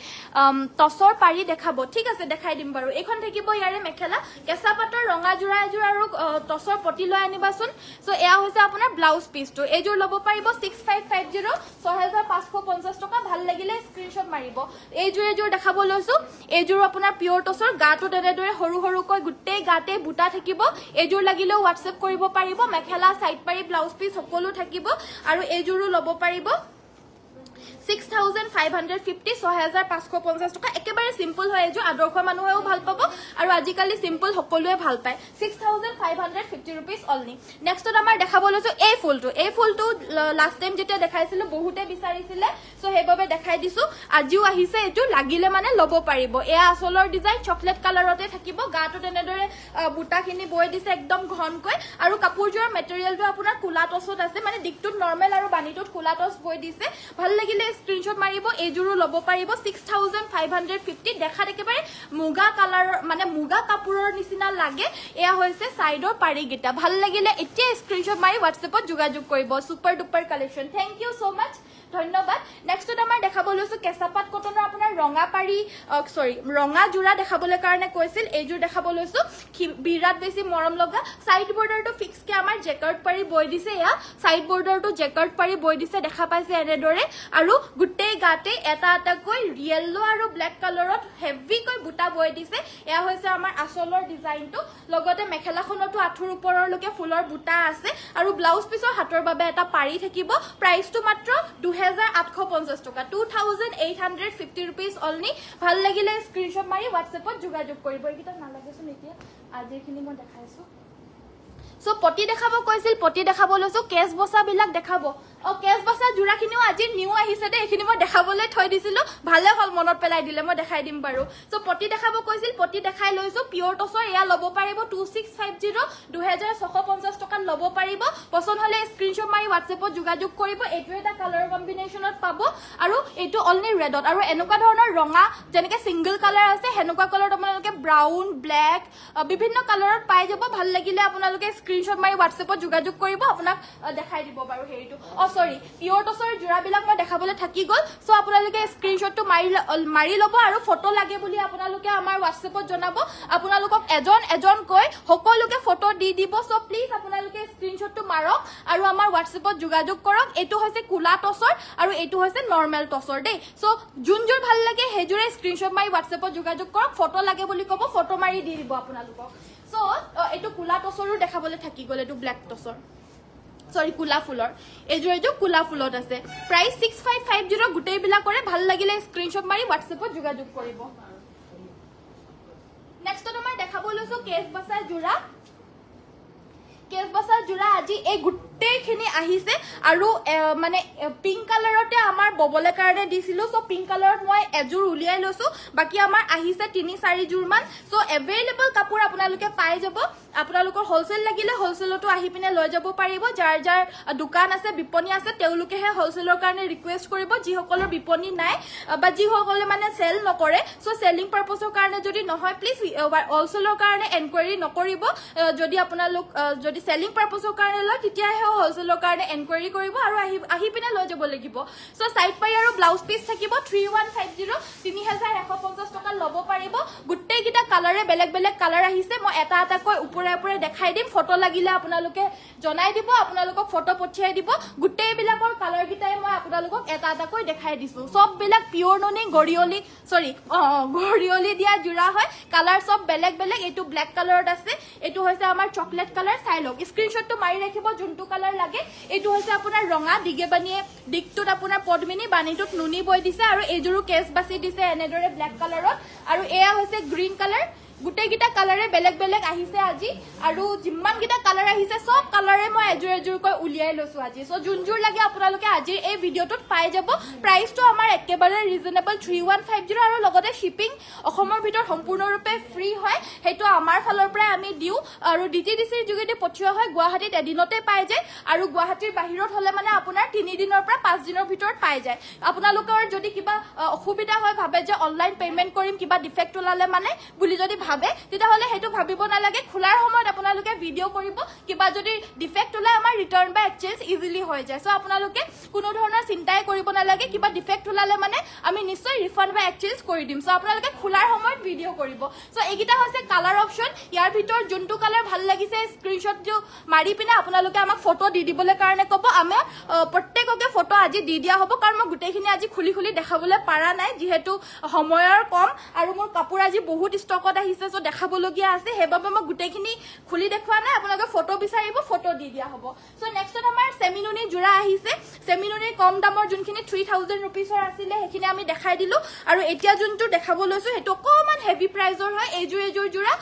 টছৰ পাৰি দেখাব ঠিক আছে দেখাই দিম বাৰু এইখন থাকিব ইয়াৰে মেখেলা কেঁচা পাটৰ ৰঙাযোৰা এযোৰ আৰু টছৰ পতি লৈ আনিবাচোন চ' এয়া হৈছে আপোনাৰ ব্লাউজ পিচটো এইযোৰ ল'ব পাৰিব ছিক্স ফাইভ ফাইভ জিৰ' ছহেজাৰ পাঁচশ পঞ্চাছ টকা ভাল লাগিলে স্ক্ৰিনশট মাৰিব এইযোৰ এইযোৰ দেখাব লৈছো এইযোৰ আপোনাৰ পিয়ৰ টচৰ গাটো দেদে দৰে হৰু হৰু কই গাতে বুটা থাকিব এইযোৰ লাগিলেও হোয়াটসঅ্যাপ কৰিব পাৰিব মেখেলা সাইড পাৰি ব্লাউজ পিচ সকলো থাকিব আৰু এইযোৰো লব পাৰিব ছয় হাজাৰ একেবাৰে চিম্পল হয় এযোৰ আদৰ্শ মানুহেও ভাল পাব আৰু আজিকালি চিম্পল সকলোৱে ভাল পায় ছিক্স অলনি নেক্সটত আমাৰ দেখাব লৈছো এই ফুলটো এই ফুলটো লাষ্ট টাইম যেতিয়া দেখাইছিলো বহুতে বিচাৰিছিলে চ' সেইবাবে দেখাই দিছো আজিও আহিছে এইটো লাগিলে মানে ল'ব পাৰিব এয়া আচলৰ ডিজাইন চকলেট কালাৰতে থাকিব গাটো তেনেদৰে বুটাখিনি বৈ দিছে একদম ঘনকৈ আৰু কাপোৰযোৰৰ মেটেৰিয়েলটো আপোনাৰ কোলা টচত আছে মানে দিগটোত নৰ্মেল আৰু বাণীটোত কোলা টচ বৈ দিছে ভাল লাগিলে স্ক্ৰিনশট মাৰিব এজুৰু লব পাৰিব 6550 দেখা একেবাৰে মুগা কালাৰ মানে মুগা কাপুৰৰ নিচিনা লাগে এয়া হৈছে সাইডৰ পাৰি গিতা ভাল লাগিলে এতিয়া স্ক্ৰিনশট মাৰি WhatsAppত যোগাযোগ কৰিব super duper collection thank you so much ধন্যবাদ নেক্সট আমাৰ দেখাবলৈ হৈছে কেসাপাত কটনৰ আপোনাৰ ৰঙা পাৰি সৰি ৰঙা জুৰা দেখাবলৈ কাৰণে কৈছিল এজুৰ দেখাবলৈ হৈছে বিৰাত বেছি মৰম লগা সাইড বৰ্ডাৰটো ফিক্স কে আমাৰ জেকেট পাৰি বৈ দিছে ইয়া সাইড বৰ্ডাৰটো জেকেট পাৰি বৈ দিছে দেখা পাইছে এনেদৰে আৰু গোটে গাতে এটা এটাকৈ য়েল্ল' আৰু ব্লেক কালাৰত হেভিকৈ বুটা বৈ দিছে এয়া হৈছে আমাৰ আচলৰ ডিজাইনটো লগতে মেখেলাখনতো আঁঠুৰ ওপৰলৈকে ফুলৰ বুটা আছে আৰু ব্লাউজ পিছৰ হাতৰ বাবে এটা পাৰি থাকিব প্ৰাইচটো মাত্ৰ দুহেজাৰ আঠশ পঞ্চাছ টকা two thousand eight hundred fifty rupees অলনি ভাল লাগিলে স্ক্ৰীনশ্বট মাৰি হোৱাটছএপত যোগাযোগ কৰিব এইকেইটা নালাগেচোন এতিয়া আজিৰখিনি মই দেখাইছোঁ চ' পতি দেখাব কৈছিল পতি দেখাব লৈছোঁ কেছ বচাবিলাক দেখাব অঁ কেছ বচা যোৰাখিনিও আজি নিউ আহিছে দেই এইখিনি মই দেখাবলৈ থৈ দিছিলোঁ ভালে হ'ল মনত পেলাই দিলে মই দেখাই দিম বাৰু চ' পতি দেখাব কৈছিল পতি দেখাই লৈছোঁ পিয়ৰ টচৰ এয়া ল'ব পাৰিব টু ছিক্স ল'ব পাৰিব পচন্দ হ'লে স্ক্ৰীণশ্বট এনেকুৱা ধৰণৰ ব্ৰাউন ব্লেক বিভিন্ন কালাৰত পাই যাব ভাল লাগিলে স্ক্ৰীনশ্বট মাৰি হোৱাটছএপত যোগাযোগ কৰিব আপোনাক দেখাই দিব বাৰু হেৰিটো অ চৰি পিয়ৰ টচৰ যোৰাবিলাক মই দেখাবলৈ থাকি গ'ল চ' আপোনালোকে স্ক্ৰীণশ্বটটো মাৰি মাৰি ল'ব আৰু ফটো লাগে বুলি আপোনালোকে আমাৰ হোৱাটছএপত জনাব আপোনালোকক এজন এজনকৈ সকলোকে ফটো দি দিব চ' প্লিজ আপোনালোকে স্ক্ৰীণশ্বটটো মাৰক আৰু আমাৰ হোৱাটছএপত যোগাযোগ কৰক এইটো হৈছে কোলা টচৰ আৰু এইটো হৈছে নৰ্মেল টচৰ দেই চ' যোনযোৰ ভাল লাগে সেইযোৰে স্ক্ৰীণশ্বট মাৰি হোৱাটছএপত যোগাযোগ কৰক ফটো লাগে বুলি ক'ব ফটো মাৰি দি দিব আপোনালোকক সো এইটো কুলা টসৰো দেখাবলে থাকি গলে এটো ব্ল্যাক টসৰ সরি কুলা ফুলর এইজোর এইজো কুলা ফুলত আছে price six five five zero গোটেই বিলাকরে ভাল লাগিলে স্ক্রিনশট মারি হোয়াটসঅ্যাপত যোগাযোগ করব নেক্সট আমার দেখাব লৈছো কেস বাসার জোড়া কেস বাসার জোড়া আজি এই গোটেই গোটেইখিনি আহিছে আৰু মানে পিংক কালাৰতে আমাৰ ববলৈ কাৰণে দিছিলোঁ চ' পিংক কালাৰত মই এযোৰ উলিয়াই লৈছোঁ বাকী আমাৰ আহিছে তিনি চাৰিযোৰমান চ' এভেইলেবল কাপোৰ আপোনালোকে পাই যাব আপোনালোকৰ হ'লচেল লাগিলে হ'লচেলতো আহি পিনে লৈ যাব পাৰিব যাৰ যাৰ দোকান আছে বিপণী আছে তেওঁলোকেহে হ'লচেলৰ কাৰণে ৰিকুৱেষ্ট কৰিব যিসকলৰ বিপণী নাই বা যিসকলে মানে চেল নকৰে চ' চেলিং পাৰ্পজৰ কাৰণে যদি নহয় প্লিজ হ'লচেলৰ কাৰণে এনকোৱাৰী নকৰিব যদি আপোনালোক যদি চেলিং পাৰ্পজৰ কাৰণে লয় তেতিয়াহে আৰু হোলচেলৰ কাৰণে এনকুৱাৰি কৰিব আৰু আহি আহি পিনে লৈ যাব লাগিব চ' চাইড পাৰি আৰু ব্লাউজ পিচ থাকিব থ্ৰী ওৱান ফাইভ জিৰ' তিনি হাজাৰ এশ পঞ্চাছ টকা ল'ব পাৰিব গোটেইকেইটা কালাৰে বেলেগ বেলেগ কালাৰ আহিছে মই এটা এটাকৈ ওপৰে ওপৰে দেখাই দিম ফটো লাগিলে আপোনালোকে জনাই দিব আপোনালোকক ফটো পঠিয়াই দিব গোটেইবিলাকৰ কালাৰকেইটাই মই আপোনালোকক এটা এটাকৈ দেখাই দিছোঁ চববিলাক পিয়ৰ ননি গৰিয়লি চৰি অঁ গৰিয়লি দিয়া যোৰা হয় কালাৰ চব বেলেগ বেলেগ এইটো ব্লেক কালাৰত আছে এইটো হৈছে আমাৰ চকলেট কালাৰ চাই লওক স্ক্ৰীণশ্বটটো মাৰি ৰাখিব যোনটো কালাৰ কালাৰ লাগে এইটো হৈছে আপোনাৰ ৰঙা দিগে বানিয়ে দিগটোত আপোনাৰ পদ্মিনী বাণীট নুনি বৈ দিছে আৰু এইযোৰো কেশ বাচি দিছে এনেদৰে ব্লেক কালাৰত আৰু এয়া হৈছে গ্ৰীণ কালাৰ গোটেইকেইটা কালাৰে বেলেগ বেলেগ আহিছে আজি আৰু যিমানকেইটা কালাৰ আহিছে চব কালাৰে মই এযোৰ এযোৰকৈ উলিয়াই লৈছোঁ আজি চ' যোনযোৰ লাগে আপোনালোকে আজিৰ এই ভিডিঅ'টোত পাই যাব প্ৰাইচটো আমাৰ একেবাৰে reasonable three one five zero' আৰু লগতে শ্বিপিং অসমৰ ভিতৰত সম্পূৰ্ণৰূপে ফ্ৰী হয় সেইটো আমাৰ ফালৰ পৰাই আমি দিওঁ আৰু ডি টি ডি চিৰ যোগেদি পঠিওৱা হয় গুৱাহাটীত এদিনতে পাই যায় আৰু গুৱাহাটীৰ বাহিৰত হ'লে মানে আপোনাৰ তিনিদিনৰ পৰা পাঁচদিনৰ ভিতৰত পাই যায় আপোনালোকৰ যদি কিবা অসুবিধা হয় ভাবে যে অনলাইন পে'মেণ্ট কৰিম কিবা ডিফেক্ট ওলালে মানে বুলি যদি ভাবে ভাবে তেতিয়াহ'লে সেইটো ভাবিব নালাগে খোলাৰ সময়ত আপোনালোকে ভিডিঅ' কৰিব কিবা যদি ডিফেক্ট হ'লে আমাৰ ৰিটাৰ্ণ বা এক্সেঞ্জ ইজিলি হৈ যায় চ' আপোনালোকে কোনো ধৰণৰ চিন্তাই কৰিব নালাগে কিবা ডিফেক্ট ওলালে মানে আমি নিশ্চয় ৰিফাণ্ড বা এক্সেঞ্জ কৰি দিম চ' আপোনালোকে খোলাৰ সময়ত ভিডিঅ' কৰিব চ' এইকেইটা হৈছে কালাৰ অপশ্যন ইয়াৰ ভিতৰত যোনটো কালাৰ ভাল লাগিছে স্ক্ৰীণশ্বটটো মাৰি পিনে আপোনালোকে আমাক ফটো দি দিবলৈ কাৰণে ক'ব আমি প্ৰত্যেককে ফটো আজি দি দিয়া হ'ব কাৰণ মই গোটেইখিনি আজি খুলি খুলি দেখাবলৈ পৰা নাই যিহেতু সময়ৰ কম আৰু মোৰ কাপোৰ আজি বহুত ষ্টকত আহিছে আহিছে সো আছে হেবাবে ম গুটেখিনি খুলি দেখুৱা নাই আপোনাক ফটো বিচাৰিব ফটো দি দিয়া হ'ব সো নেক্সট আমাৰ সেমিলুনি জুৰা আহিছে সেমিলুনি কম দামৰ জুনখিনি 3000 ৰুপিছৰ আছিল হেখিনি আমি দেখাই দিলো আৰু এতিয়া জুনটো দেখাব লৈছো হেটো কমন হেভি প্ৰাইজৰ হয় এই জুৰ এই জুৰ জুৰা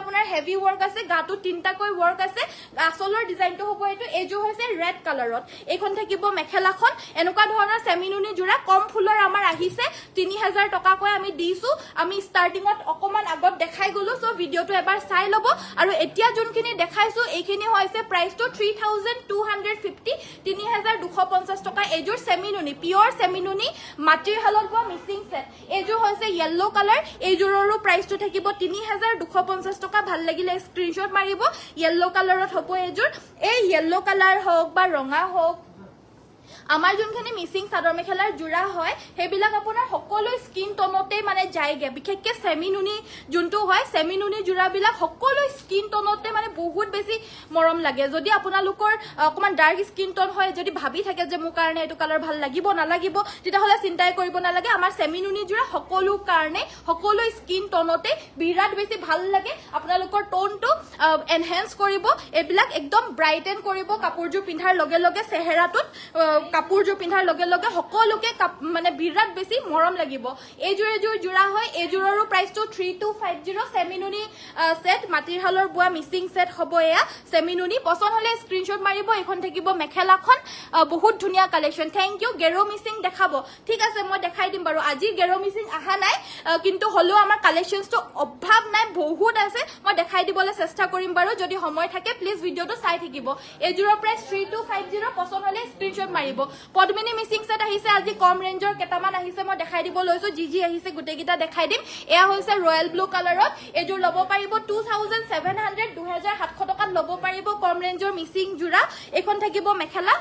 আপোনাৰ হেভি ৱৰ্ক আছে গাটো তিনটা ৱৰ্ক আছে আসলৰ ডিজাইনটো হ'ব এইটো এইযোৰ হৈছে ৰেড কালাৰত এইখন থাকিব মেখেলাখন এনেকুৱা ধৰণৰ সেমিলুনি জুৰা কম ফুলৰ আমাৰ আহিছে তিনি হাজাৰ টকাকৈ আমি দিছো আমি ষ্টাৰ্টিঙত অকণমান আগত দেখাই গলো সো ভিডিওটো এবাৰ চাই লব আৰু এতিয়া যোনখিনি দেখাইছো এইখিনি হৈছে প্ৰাইচটো 3250 3250 টকা এজোৰ সেমিনুনি পিয়ৰ সেমিনুনি মাটিৰ হালত বা মিসিং সেট এজোৰ হৈছে yellow কালৰ এজোৰৰো প্ৰাইচটো থাকিব 3250 টকা ভাল লাগিলে স্ক্ৰিনশ্বট মাৰিব yellow কালৰত হ'ব এজোৰ এই yellow কালৰ হওক বা ৰঙা হওক আমাৰ যোনখিনি মিচিং চাদৰ মেখেলাৰ যোৰা হয় সেইবিলাক আপোনাৰ সকলো স্কিন টনতে মানে যায়গে বিশেষকে সেমিনুনি যোনটো হয় সেমিনুনি যোৰাবিলাক সকলো স্কিন টনতে মানে বহুত বেছি মৰম লাগে যদি আপোনালোকৰ অকণমান ডাৰ্ক স্কিন টন হয় যদি ভাবি থাকে যে মোৰ কাৰণে এইটো কালাৰ ভাল লাগিব নালাগিব তেতিয়াহ'লে চিন্তাই কৰিব নালাগে আমাৰ সেমিনুনি যোৰা সকলো কাৰণে সকলো স্কিন টনতে বিৰাট বেছি ভাল লাগে আপোনালোকৰ টনটো এনহেঞ্চ কৰিব এইবিলাক একদম ব্ৰাইটেন কৰিব কাপোৰযোৰ পিন্ধাৰ লগে লগে চেহেৰাটোত কাপোৰযোৰ পিন্ধাৰ লগে লগে সকলোকে মানে বিৰাট বেছি মৰম লাগিব এইযোৰ এযোৰ যোৰা হয় এইযোৰৰো প্ৰাইচটো থ্ৰী টু ফাইভ জিৰ' চেমিনুনি ছেট শালৰ বোৱা মিচিং ছেট হ'ব এয়া চেমিনুনি পচন্দ হ'লে স্ক্ৰীণশ্বট মাৰিব এইখন থাকিব মেখেলাখন বহুত ধুনীয়া কালেকশ্যন থেংক ইউ গেৰ' মিচিং দেখাব ঠিক আছে মই দেখাই দিম বাৰু আজি গেৰ' মিচিং অহা নাই কিন্তু হ'লেও আমাৰ কালেকশ্যনছটো অভাৱ নাই বহুত আছে মই দেখাই দিবলৈ চেষ্টা কৰিম বাৰু যদি সময় থাকে প্লিজ ভিডিঅ'টো চাই থাকিব এইযোৰৰ price three two five zero' পচন্দ হ'লে স্ক্ৰীণশ্বট মাৰিব পদ্মিনী মিচিং চেট আহিছে আজি কম ৰেঞ্জৰ কেইটামান আহিছে মই দেখাই দিব লৈছো যি যি আহিছে গোটেইকেইটা দেখাই দিম এয়া হৈছে ৰয়েল ব্লু কালাৰত এইযোৰ ল'ব পাৰিব টু থাউজেণ্ড ছেভেন হাণ্ড্ৰেড দুহেজাৰ সাতশ টকাত ল'ব পাৰিব কম ৰেঞ্জৰ মিচিং যোৰা এইখন থাকিব মেখেলা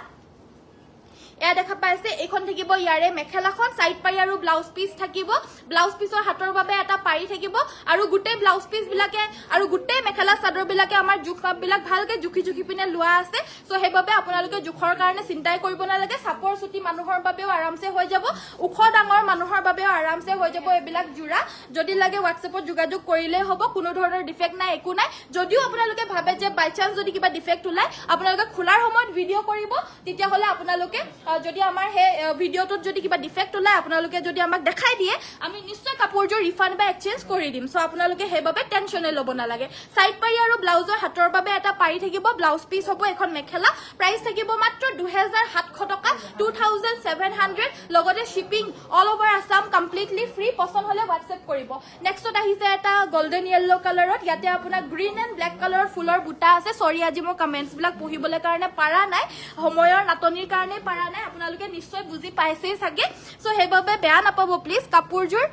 এয়া দেখা পাইছে এইখন থাকিব ইয়াৰে মেখেলাখন সাইড পাৰি আৰু ব্লাউজ পিস থাকিব ব্লাউজ পিসৰ হাতৰ বাবে এটা পাৰি থাকিব আৰু গোটেই ব্লাউজ পিস বিলাকে আৰু গোটেই মেখেলা চাদৰ বিলাকে আমাৰ জোখ বিলাক ভালকে জুখি জুখি পিনে লোৱা আছে সো সেইবাবে আপোনালোকে জোখৰ কাৰণে চিন্তাই কৰিব নালাগে চাপৰ চুটি মানুহৰ বাবেও আৰামছে হৈ যাব ওখ ডাঙৰ মানুহৰ বাবেও আৰামছে হৈ যাব এইবিলাক জোৰা যদি লাগে হোৱাটছএপত যোগাযোগ কৰিলে হব কোনো ধৰণৰ ডিফেক্ট নাই একো নাই যদিও আপোনালোকে ভাবে যে বাই চান্স যদি কিবা ডিফেক্ট ওলাই আপোনালোকে খোলাৰ সময়ত ভিডিঅ' কৰিব তেতিয়াহ'লে আপোনালোকে যদি আমাৰ সেই ভিডিঅ'টোত যদি কিবা ডিফেক্ট ওলায় আপোনালোকে যদি আমাক দেখাই দিয়ে আমি নিশ্চয় কাপোৰযোৰ ৰিফাণ্ড বা এক্সেঞ্জ কৰি দিম চ' আপোনালোকে সেইবাবে টেনশ্যনে ল'ব নালাগে চাইড পাৰি আৰু ব্লাউজৰ হাতৰ বাবে এটা পাৰি থাকিব ব্লাউজ পিচ হ'ব এখন মেখেলা প্ৰাইচ থাকিব মাত্ৰ দুহেজাৰ সাতশ টকা টু থাউজেণ্ড ছেভেন হাণ্ড্ৰেড লগতে shipping all over Assam completely free পচন্দ হ'লে হোৱাটছএপ কৰিব নেক্সটত আহিছে এটা গল্ডেন য়েল্ল' কালাৰত ইয়াতে আপোনাৰ গ্ৰীণ এণ্ড ব্লেক কালাৰৰ ফুলৰ বুটা আছে চৰি আজি মই কমেণ্টছবিলাক পঢ়িবলৈ কাৰণে পাৰা নাই সময়ৰ নাটনিৰ কাৰণে পাৰা নাই মানে আপোনালোকে নিশ্চয় বুজি পাইছেই চাগে চ' সেইবাবে বেয়া নাপাব প্লিজ কাপোৰযোৰ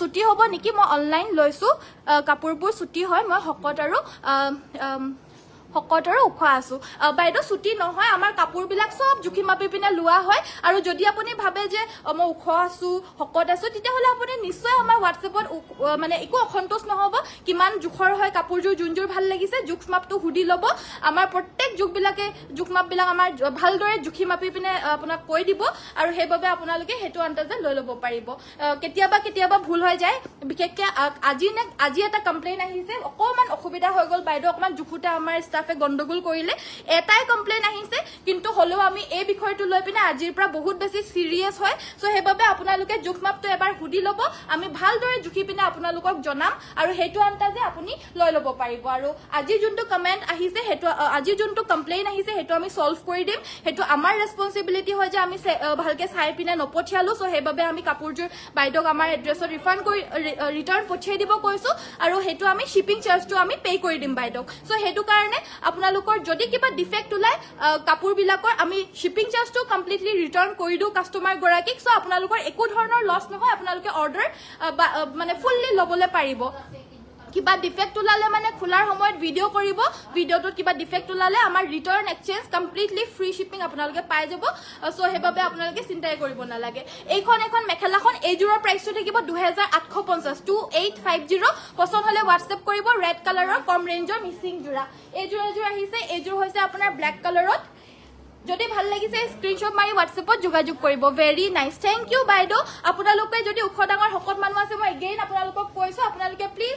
চুটি হ'ব নেকি মই অনলাইন লৈছোঁ কাপোৰবোৰ চুটি হয় মই শকত আৰু শকত আৰু ওখ আছো বাইদেউ চুটি নহয় আমাৰ কাপোৰ বিলাক চব জুখি মাপি পিনে লোৱা হয় আৰু যদি আপুনি ভাবে যে মই ওখ আছো শকত আছো তেতিয়াহ'লে আপুনি নিশ্চয় আমাৰ হোৱাটছএপত মানে একো অসন্তোষ নহ'ব কিমান জোখৰ হয় কাপোৰযোৰ যোনযোৰ ভাল লাগিছে জোখ মাপটো সুধি ল'ব আমাৰ প্ৰত্যেক জোখবিলাকে জোখ মাপবিলাক আমাৰ ভালদৰে জুখি মাপি পিনে আপোনাক কৈ দিব আৰু সেইবাবে আপোনালোকে সেইটো আন্দাজে লৈ ল'ব পাৰিব কেতিয়াবা কেতিয়াবা ভুল হৈ যায় বিশেষকে আজি আজি এটা কমপ্লেইন আহিছে অকণমান অসুবিধা হৈ গ'ল বাইদেউ অকণমান জোখোতে আমাৰ ষ্টাফে গণ্ডগোল কৰিলে এটাই কমপ্লেইন আহিছে কিন্তু হ'লেও আমি এই বিষয়টো লৈ পিনে আজিৰ পৰা বহুত বেছি চিৰিয়াছ হয় চ' সেইবাবে আপোনালোকে জোখমাপটো এবাৰ সুধি ল'ব আমি ভালদৰে জুখি পিনে আপোনালোকক জনাম আৰু সেইটো আন্দাজে আপুনি লৈ ল'ব পাৰিব আৰু আজি যোনটো কমেণ্ট আহিছে সেইটো আজি যোনটো কমপ্লেইন আহিছে সেইটো আমি ছল্ভ কৰি দিম সেইটো আমাৰ ৰেছপনচিবিলিটি হয় যে আমি ভালকে চাই পিনে নপঠিয়ালো চ' সেইবাবে আমি কাপোৰযোৰ বাইদেউক আমাৰ এড্ৰেছত ৰিফাণ্ড কৰি ৰিটাৰ্ণ পঠিয়াই দিব কৈছো আৰু সেইটো আমি শ্বিপিং চাৰ্জটো আমি পে' কৰি দিম বাইদেউক চ' সেইটো কাৰণে আপোনালোকৰ যদি কিবা ডিফেক্ট ওলায় কাপোৰবিলাকৰ আমি শ্বিপিং চাৰ্জটো কমপ্লিটলি ৰিটাৰ্ণ কৰি দিওঁ কাষ্টমাৰ গৰাকীক চ' আপোনালোকৰ একো ধৰণৰ লছ নহয় আপোনালোকে অৰ্ডাৰ মানে ফুল্লি ল'বলৈ পাৰিব কিবা ডিফেক্ট ওলালে মানে খোলাৰ সময়ত ভিডিঅ' কৰিব ভিডিঅ'টোত কিবা ডিফেক্ট ওলালে আমাৰ return exchange completely free shipping আপোনালোকে পাই যাব চ' সেইবাবে আপোনালোকে চিন্তাই কৰিব নালাগে এইখন এখন মেখেলাখন এইযোৰৰ প্ৰাইচটো থাকিব দুহেজাৰ আঠশ পঞ্চাছ টু এইট ফাইভ জিৰ' পচন্দ হ'লে হোৱাটছএপ কৰিব ৰেড কালাৰৰ কম ৰেঞ্জৰ মিচিং যোৰা এইযোৰ এযোৰ আহিছে এইযোৰ হৈছে আপোনাৰ ব্লেক কালাৰত যদি ভাল লাগিছে স্ক্ৰীনশ্বট মাৰি হোৱাটছএপত যোগাযোগ কৰিব ভেৰি নাইচ থেংক ইউ বাইদেউ আপোনালোকে যদি ওখ ডাঙৰ শকত মানুহ আছে মই এগেইন আপোনালোকক কৈছোঁ আপোনালোকে প্লিজ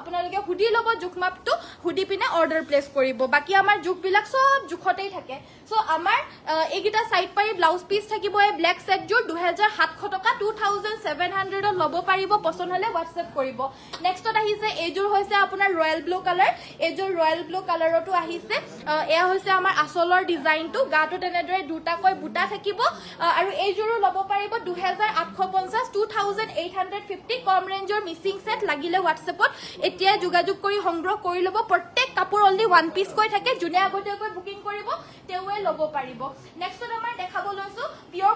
আপোনালোকে সুধি ল'ব জোখমাপটো সুধি পিনে অৰ্ডাৰ প্লেচ কৰিব বাকী আমাৰ জোখবিলাক চব জোখতেই থাকে চ' আমাৰ এইকেইটা চাইড পাৰি ব্লাউজ পিচ থাকিব এই ব্লেক চেটযোৰ দুহেজাৰ সাতশ টকা টু থাউজেণ্ড ছেভেন হাণ্ড্ৰেডত ল'ব পাৰিব পচন্দ হ'লে হোৱাটছএপ কৰিব নেক্সটত আহিছে এইযোৰ হৈছে আপোনাৰ ৰয়েল ব্লু কালাৰ এইযোৰ ৰয়েল ব্লু কালাৰতো আহিছে এয়া হৈছে আমাৰ আচলৰ ডিজাইনটো গাটো তেনেদৰে দুটাকৈ বুটা থাকিব আৰু এইযোৰো ল'ব পাৰিব দুহেজাৰ আঠশ পঞ্চাছ ল'ব পাৰিব নেক্সটত আমাৰ দেখাব লৈছোঁ পিয়ৰ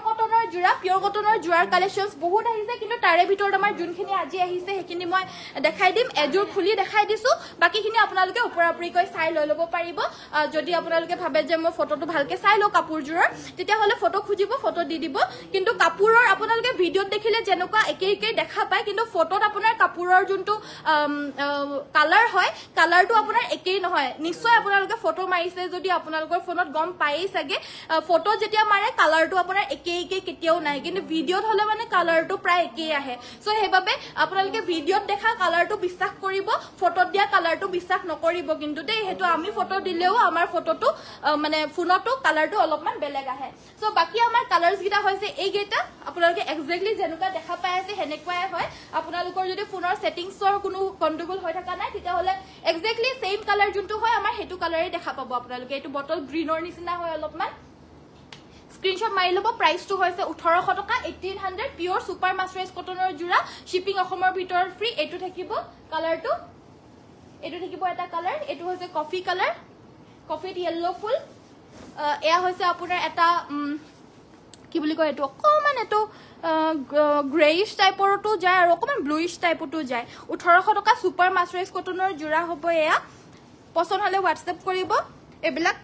কটনৰ আহিছে কিন্তু তাৰে ভিতৰত আমাৰ যোনখিনি আজি আহিছে সেইখিনি মই দেখাই দিম এযোৰ খুলি দেখাই দিছোঁ বাকীখিনি আপোনালোকে চাই লওক কাপোৰযোৰৰ তেতিয়াহ'লে ফটো খুজিব ফটো দি দিব কিন্তু কাপোৰৰ আপোনালোকে ভিডিঅ'ত দেখিলে যেনেকুৱা একে একেই দেখা পায় কিন্তু ফটোত আপোনাৰ কাপোৰৰ যোনটো কালাৰ হয় কালাৰটো আপোনাৰ একেই নহয় নিশ্চয় আপোনালোকে ফটো মাৰিছে যদি আপোনালোকৰ ফোনত গম পায়েই চাগে ফটো যেতিয়া মাৰে কালাৰটো আপোনাৰ একে একেই কেতিয়াও নাই কিন্তু ভিডিঅ'ত হ'লে মানে কালাৰটো প্ৰায় একেই আহে চ' সেইবাবে আপোনালোকে ভিডিঅ'ত দেখা কালাৰটো বিশ্বাস কৰিব ফটোত দিয়া কালাৰটো বিশ্বাস নকৰিব কিন্তু দেই সেইটো আমি ফটো দিলেও আমাৰ ফটোটো মানে ফোনতো কালার অলপমান বেলেগ আহে সো বাকি আমার কালার্স গিটা হয়েছে এই গেটা আপনাদের এক্সেক্টলি যে দেখা পাই আছে হেনেকায় হয় আপনার যদি ফোনের সেটিংসর কোনো গন্ডগোল হয়ে থাকা নাই হলে এক্সেক্টলি সেম কালার যুন্ত হয় আমার সেই কালারে দেখা পাব আপনাদের এই বটল গ্রিনের নিচিনা হয় অলপমান স্ক্রিনশট মারি লোক প্রাইসট হয়েছে ওঠেরশ টাকা eighteen hundred pure super mercerised কটনের জোড়া শিপিং ভিতর ফ্রি এই থাকবে কালার এই থাকবে একটা কালার এই হয়েছে কফি কালার কফিত ইয়েলো ফুল এয়া হৈছে আপোনাৰ এটা কি বুলি কয় এইটো অকণমান এইটো গ্ৰেইছ টাইপৰতো যায় আৰু অকণমান ব্লুইছ টাইপতো যায় ওঠৰশ টকা ছুপাৰ মাছৰাইজ কটনৰ যোৰা হ'ব এয়া পচন্দ হ'লে হোৱাটছএপ কৰিব এইবিলাক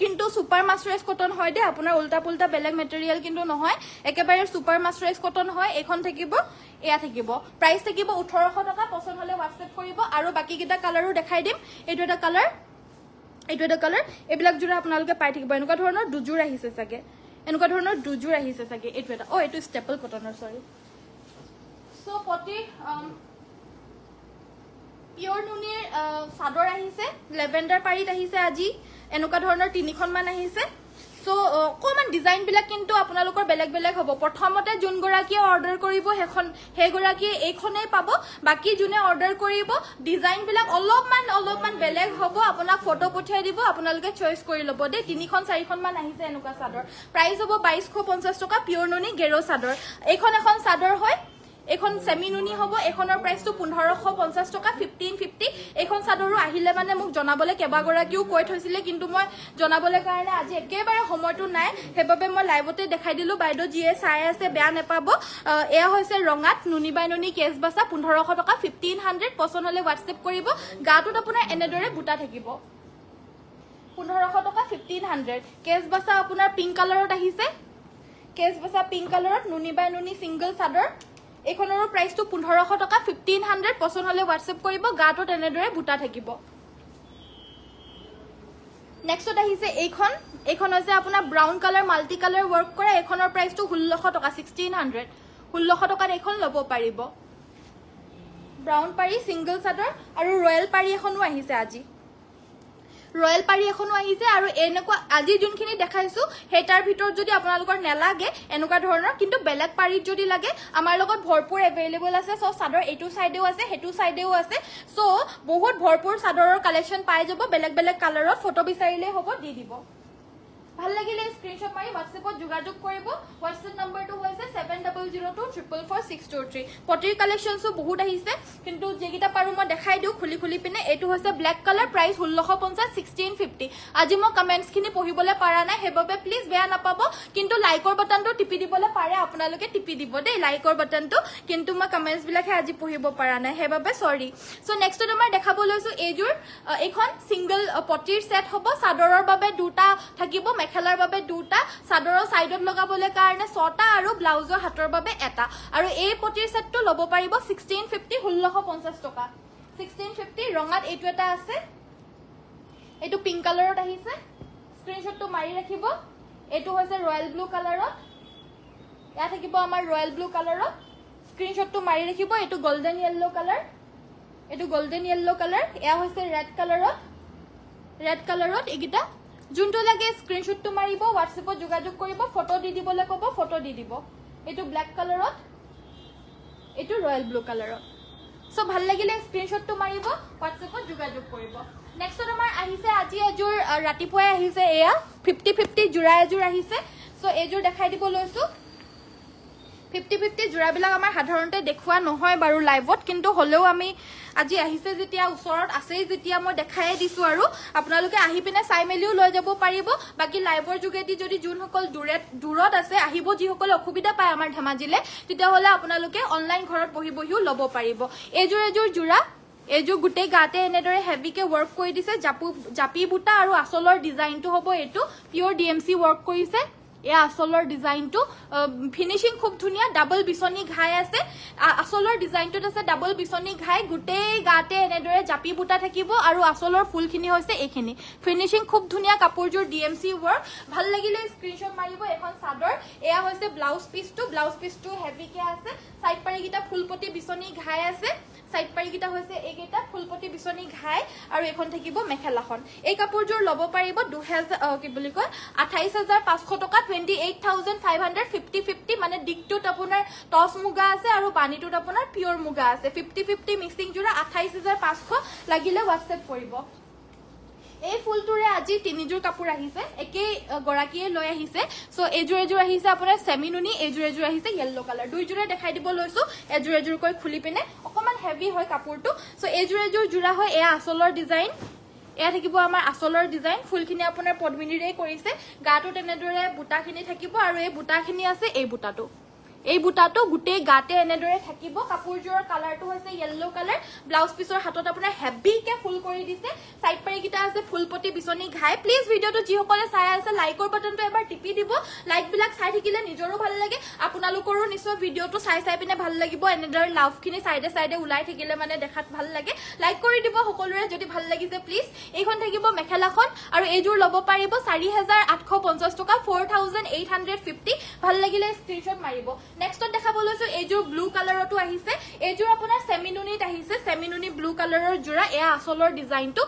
কিন্তু ছুপাৰ মাছৰাইজ কটন হয় দেই আপোনাৰ উল্টা পুল্টা বেলেগ মেটেৰিয়েল কিন্তু নহয় একেবাৰে ছুপাৰ মাছৰাইজ কটন হয় এইখন থাকিব এয়া থাকিব প্ৰাইচ থাকিব ওঠৰশ টকা পচন্দ হ'লে হোৱাটছএপ কৰিব আৰু বাকীকেইটা কালাৰো দেখাই দিম এইটো এটা কালাৰ এইটো এটা কালাৰ এইবিলাক যোৰা আপোনালোকে পাই থাকিব এনেকুৱা ধৰণৰ দুযোৰ আহিছে চাগে এনেকুৱা ধৰণৰ দুযোৰ আহিছে চাগে এইটো এটা অ' এইটো ষ্টেপল কটনৰ চৰি চ' প্ৰতি পিয়ৰ নুনিৰ চাদৰ আহিছে লেভেণ্ডাৰ পাৰিত আহিছে আজি এনেকুৱা ধৰণৰ তিনিখনমান আহিছে সো অকমান ডিজাইন বিলাক কিন্তু আপোনালোকৰ বেলেগ বেলেগ হ'ব প্ৰথমতে যোনগৰাকীয়ে অৰ্ডাৰ কৰিব সেইখন সেইগৰাকীয়ে এইখনেই পাব বাকী যোনে অৰ্ডাৰ কৰিব ডিজাইন বিলাক অলপমান অলপমান বেলেগ হ'ব আপোনাক ফটো পঠিয়াই দিব আপোনালোকে চইচ কৰি ল'ব দেই তিনিখন চাৰিখনমান আহিছে এনেকুৱা চাদৰ প্ৰাইচ হ'ব বাইছশ পঞ্চাছ টকা পিয়'ৰ ননি গেৰ' চাদৰ এইখন এখন চাদৰ হয় এখন সেমিনুনি হব এখনের প্রাইসটা পনেরোশ পঞ্চাশ টাকা ফিফটিন ফিফটি এখন চাদরও আহিলে মানে মোক জনাবলে কেবাগিও কয়ে থাকে কিন্তু মই জনাবলে কারণে আজি একবারে সময়টো নাই সেইবাবে মই লাইভতে দেখাই দিলো বাইদেউ যিয়ে চাই আছে বেয়া নেপাব এয়া হয়েছে রঙাত নুনি বাইনুনি কেস বাসা পনেরোশ টাকা ফিফটিন হান্ড্রেড পছন্দ হলে হোয়াটসঅ্যাপ করব গাটো আপনার এনেদরে বুটা থাকিব। পনেরোশ টকা ফিফটিন হান্ড্রেড কেস আপোনাৰ পিংক পিঙ্ক আহিছে কেস বাসা পিঙ্ক কালাৰত নুনি বাই নুনি সিঙ্গল চাদৰ এইখনৰ প্ৰাইচটো পোন্ধৰশ টকা ফিফটিন হাণ্ড্ৰেড পচন্দ হ'লে হোৱাটছএপ কৰিব গাটো তেনেদৰে বুটা থাকিব নেক্সট আহিছে এইখন এইখনত যে আপোনাৰ brown colour multi colour work কৰে এইখনৰ প্ৰাইচটো ষোল্লশ টকা ছিক্সটিন হাণ্ড্ৰেড ষোল্লশ টকাত এইখন ল'ব পাৰিব ব্ৰাউন পাৰি ছিংগল চাদৰ আৰু ৰয়েল পাৰি এখনো আহিছে আজি ৰয়েল পাৰি এখনো আহি যায় আৰু এনেকুৱা আজি যোনখিনি দেখাইছো সেই তাৰ ভিতৰত যদি আপোনালোকৰ নেলাগে এনেকুৱা ধৰণৰ কিন্তু বেলেগ পাৰিত যদি লাগে আমাৰ লগত ভৰপূৰ এভেইলেবল আছে চ' চাদৰ এইটো ছাইডেও আছে সেইটো ছাইডেও আছে চ' বহুত ভৰপূৰ চাদৰৰ কালেকশ্যন পাই যাব বেলেগ বেলেগ কালাৰৰ ফটো বিচাৰিলেই হ'ব দি দিব ভাল লাগিলে স্ক্ৰীনশ্বট মাৰি হোৱাটছএপত যোগাযোগ কৰিব হোৱাটছএপ নম্বৰটো হৈছে ছেভেন ডাবল জিৰ' বহুত আহিছে কিন্তু যিকেইটা পাৰোঁ মই দেখাই দিওঁ খুলি খুলি পিনে এইটো হৈছে ব্লেক কালাৰ প্ৰাইচ ষোল্লশ পঞ্চাছ আজি মই খিনি পঢ়িবলৈ পৰা নাই সেইবাবে প্লিজ বেয়া নাপাব কিন্তু লাইকৰ বটনটো টিপি দিবলৈ পাৰে আপোনালোকে টিপি দিব দেই লাইকৰ বটনটো কিন্তু মই কমেণ্টছবিলাকহে আজি পঢ়িব পৰা নাই সেইবাবে চৰি চ' নেক্সটত আমাৰ দেখাব লৈছোঁ এইযোৰ এইখন ছিংগল পটীৰ ছেট হ'ব চাদৰৰ বাবে দুটা থাকিব মেখেলাৰ বাবে দুটা চাদৰৰ চাইডত লগাবলৈ কাৰণে ছটা আৰু ব্লাউজৰ হাতৰ বাবে এটা আৰু এই পটিৰ ছেটটো ল'ব পাৰিব ছিক্সটিন ফিফটি ষোল্লশ পঞ্চাছ টকা ছিক্সটিন ফিফটি ৰঙাত এইটো এটা আছে এইটো পিংক কালাৰত আহিছে স্ক্ৰীণশ্বটটো মাৰি ৰাখিব এইটো হৈছে ৰয়েল ব্লু কালাৰত ইয়াত থাকিব আমাৰ ৰয়েল ব্লু কালাৰত স্ক্ৰীণশ্বটটো মাৰি ৰাখিব এইটো গল্ডেন য়েল্ল' কালাৰ এইটো গল্ডেন য়েল্ল' কালাৰ এয়া হৈছে ৰেড কালাৰত ৰেড কালাৰত এইকেইটা যোনটো লাগে স্ক্ৰীনশ্বটটো মাৰিব হোৱাটছএপত যোগাযোগ কৰিব ফটো দি দিবলৈ ক'ব ফটো দি দিব এইটো ব্লেক কালাৰত এইটো ৰয়েল ব্লু কালাৰত চ' ভাল লাগিলে স্ক্ৰীনশ্বটটো মাৰিব হোৱাটছএপত যোগাযোগ কৰিব নেক্সট আমাৰ আহিছে আজি এযোৰ ৰাতিপুৱাই আহিছে এয়া ফিফটি ফিফটি যোৰা এযোৰ আহিছে চ' এইযোৰ দেখাই দিব লৈছোঁ ফিফটি ফিফটি যোৰাবিলাক আমাৰ সাধাৰণতে দেখুওৱা নহয় বাৰু লাইভত কিন্তু হ'লেও আমি আজি আহিছে যেতিয়া ওচৰত আছেই যেতিয়া মই দেখাই দিছোঁ আৰু আপোনালোকে আহি পিনে চাই মেলিও লৈ যাব পাৰিব বাকী লাইভৰ যোগেদি যদি যোনসকল দূৰত আছে আহিব যিসকল অসুবিধা পায় আমাৰ ধেমাজিলে তেতিয়াহ'লে আপোনালোকে অনলাইন ঘৰত বহি বহিও ল'ব পাৰিব এইযোৰ এযোৰ যোৰা এইযোৰ গোটেই গাতে এনেদৰে হেভিকে ৱৰ্ক কৰি দিছে জাপি বুটা আৰু আচলৰ ডিজাইনটো হ'ব এইটো pure D M C work কৰিছে আচলৰ ডিজাইনটো ফিনিচিং খুব ধুনীয়া ডাবল বিচনী ঘাই আছে আচলৰ ডিজাইনটোত আছে ডাবল বিচনী ঘাই গোটেই গাতে এনেদৰে জাপি বুটা থাকিব আৰু আচলৰ ফুলখিনি হৈছে এইখিনি ফিনিচিং খুব ধুনীয়া কাপোৰযোৰ ডি এম চি ৱৰ্ক ভাল লাগিলে স্ক্ৰীণশ্বট মাৰিব এখন চাদৰ এয়া হৈছে ব্লাউজ পিচটো ব্লাউজ পিচটো হেভিকৈ আছে চাইড পাৰিকেইটা ফুলপতি বিচনী ঘাই আছে চাইড পাৰিকেইটা হৈছে এইকেইটা ফুলপতি বিচনী ঘাই আৰু এইখন থাকিব মেখেলাখন এই কাপোৰযোৰ ল'ব পাৰিব দুহেজাৰ কি বুলি কয় আঠাইছ হাজাৰ পাঁচশ টকাত twenty eight thousand five hundred fifty fifty मानने डिग्ट पियर मुगा आज फिफ्टी फिफ्टी मिक्सिंग जोड़ा आठाश हजार पाँच लगिले हॉट्सएप এই ফুলটোৰে আজি তিনিযোৰ কাপোৰ আহিছে একেই গৰাকীয়ে লৈ আহিছে চ' এযোৰ এযোৰ আহিছে আপোনাৰ চেমিনুনি এযোৰ এযোৰ আহিছে য়েল্ল' কালাৰ দুইযোৰে দেখাই দিব লৈছোঁ এযোৰ এযোৰকৈ খুলি পিনে অকণমান হেভি হয় কাপোৰটো চ' এযোৰ এযোৰ যোৰা হয় এয়া আচলৰ ডিজাইন এয়া থাকিব আমাৰ আচলৰ ডিজাইন ফুলখিনি আপোনাৰ পদ্মিনীৰে কৰিছে গাটো তেনেদৰে বুটাখিনি থাকিব আৰু এই বুটাখিনি আছে এই বুটাটো এই বুটাটো গোটেই গাতে এনেদৰে থাকিব কাপোৰযোৰৰ কালাৰটো হৈছে য়েল্ল' কালাৰ ব্লাউজ পিচৰ হাতত আপোনাৰ হেভিকে ফুল কৰি দিছে চাইড পাৰিকেইটা আছে ফুলপতি বিচনী ঘাই প্লিজ ভিডিঅ'টো যিসকলে চাই আছে লাইকৰ বাটনটো এবাৰ টিপি দিব লাইকবিলাক চাই থাকিলে নিজৰো ভাল লাগে আপোনালোকৰো নিশ্চয় ভিডিঅ'টো চাই চাই পিনে ভাল লাগিব এনেদৰে লাভখিনি চাইডে চাইডে ওলাই থাকিলে মানে দেখাত ভাল লাগে লাইক কৰি দিব সকলোৰে যদি ভাল লাগিছে প্লিজ এইখন থাকিব মেখেলাখন আৰু এইযোৰ ল'ব পাৰিব চাৰি হেজাৰ আঠশ পঞ্চাছ টকা four thousand eight hundred fifty ভাল লাগিলে স্ক্ৰীনশ্বট মাৰিব নেক্সটত দেখাব লৈছো এইযোৰ ব্লু কালাৰতো আহিছে এইযোৰ আপোনাৰ চেমিনুনিত আহিছে চেমিনুনি ব্লু কালাৰৰ যোৰা এয়া আচলৰ ডিজাইনটো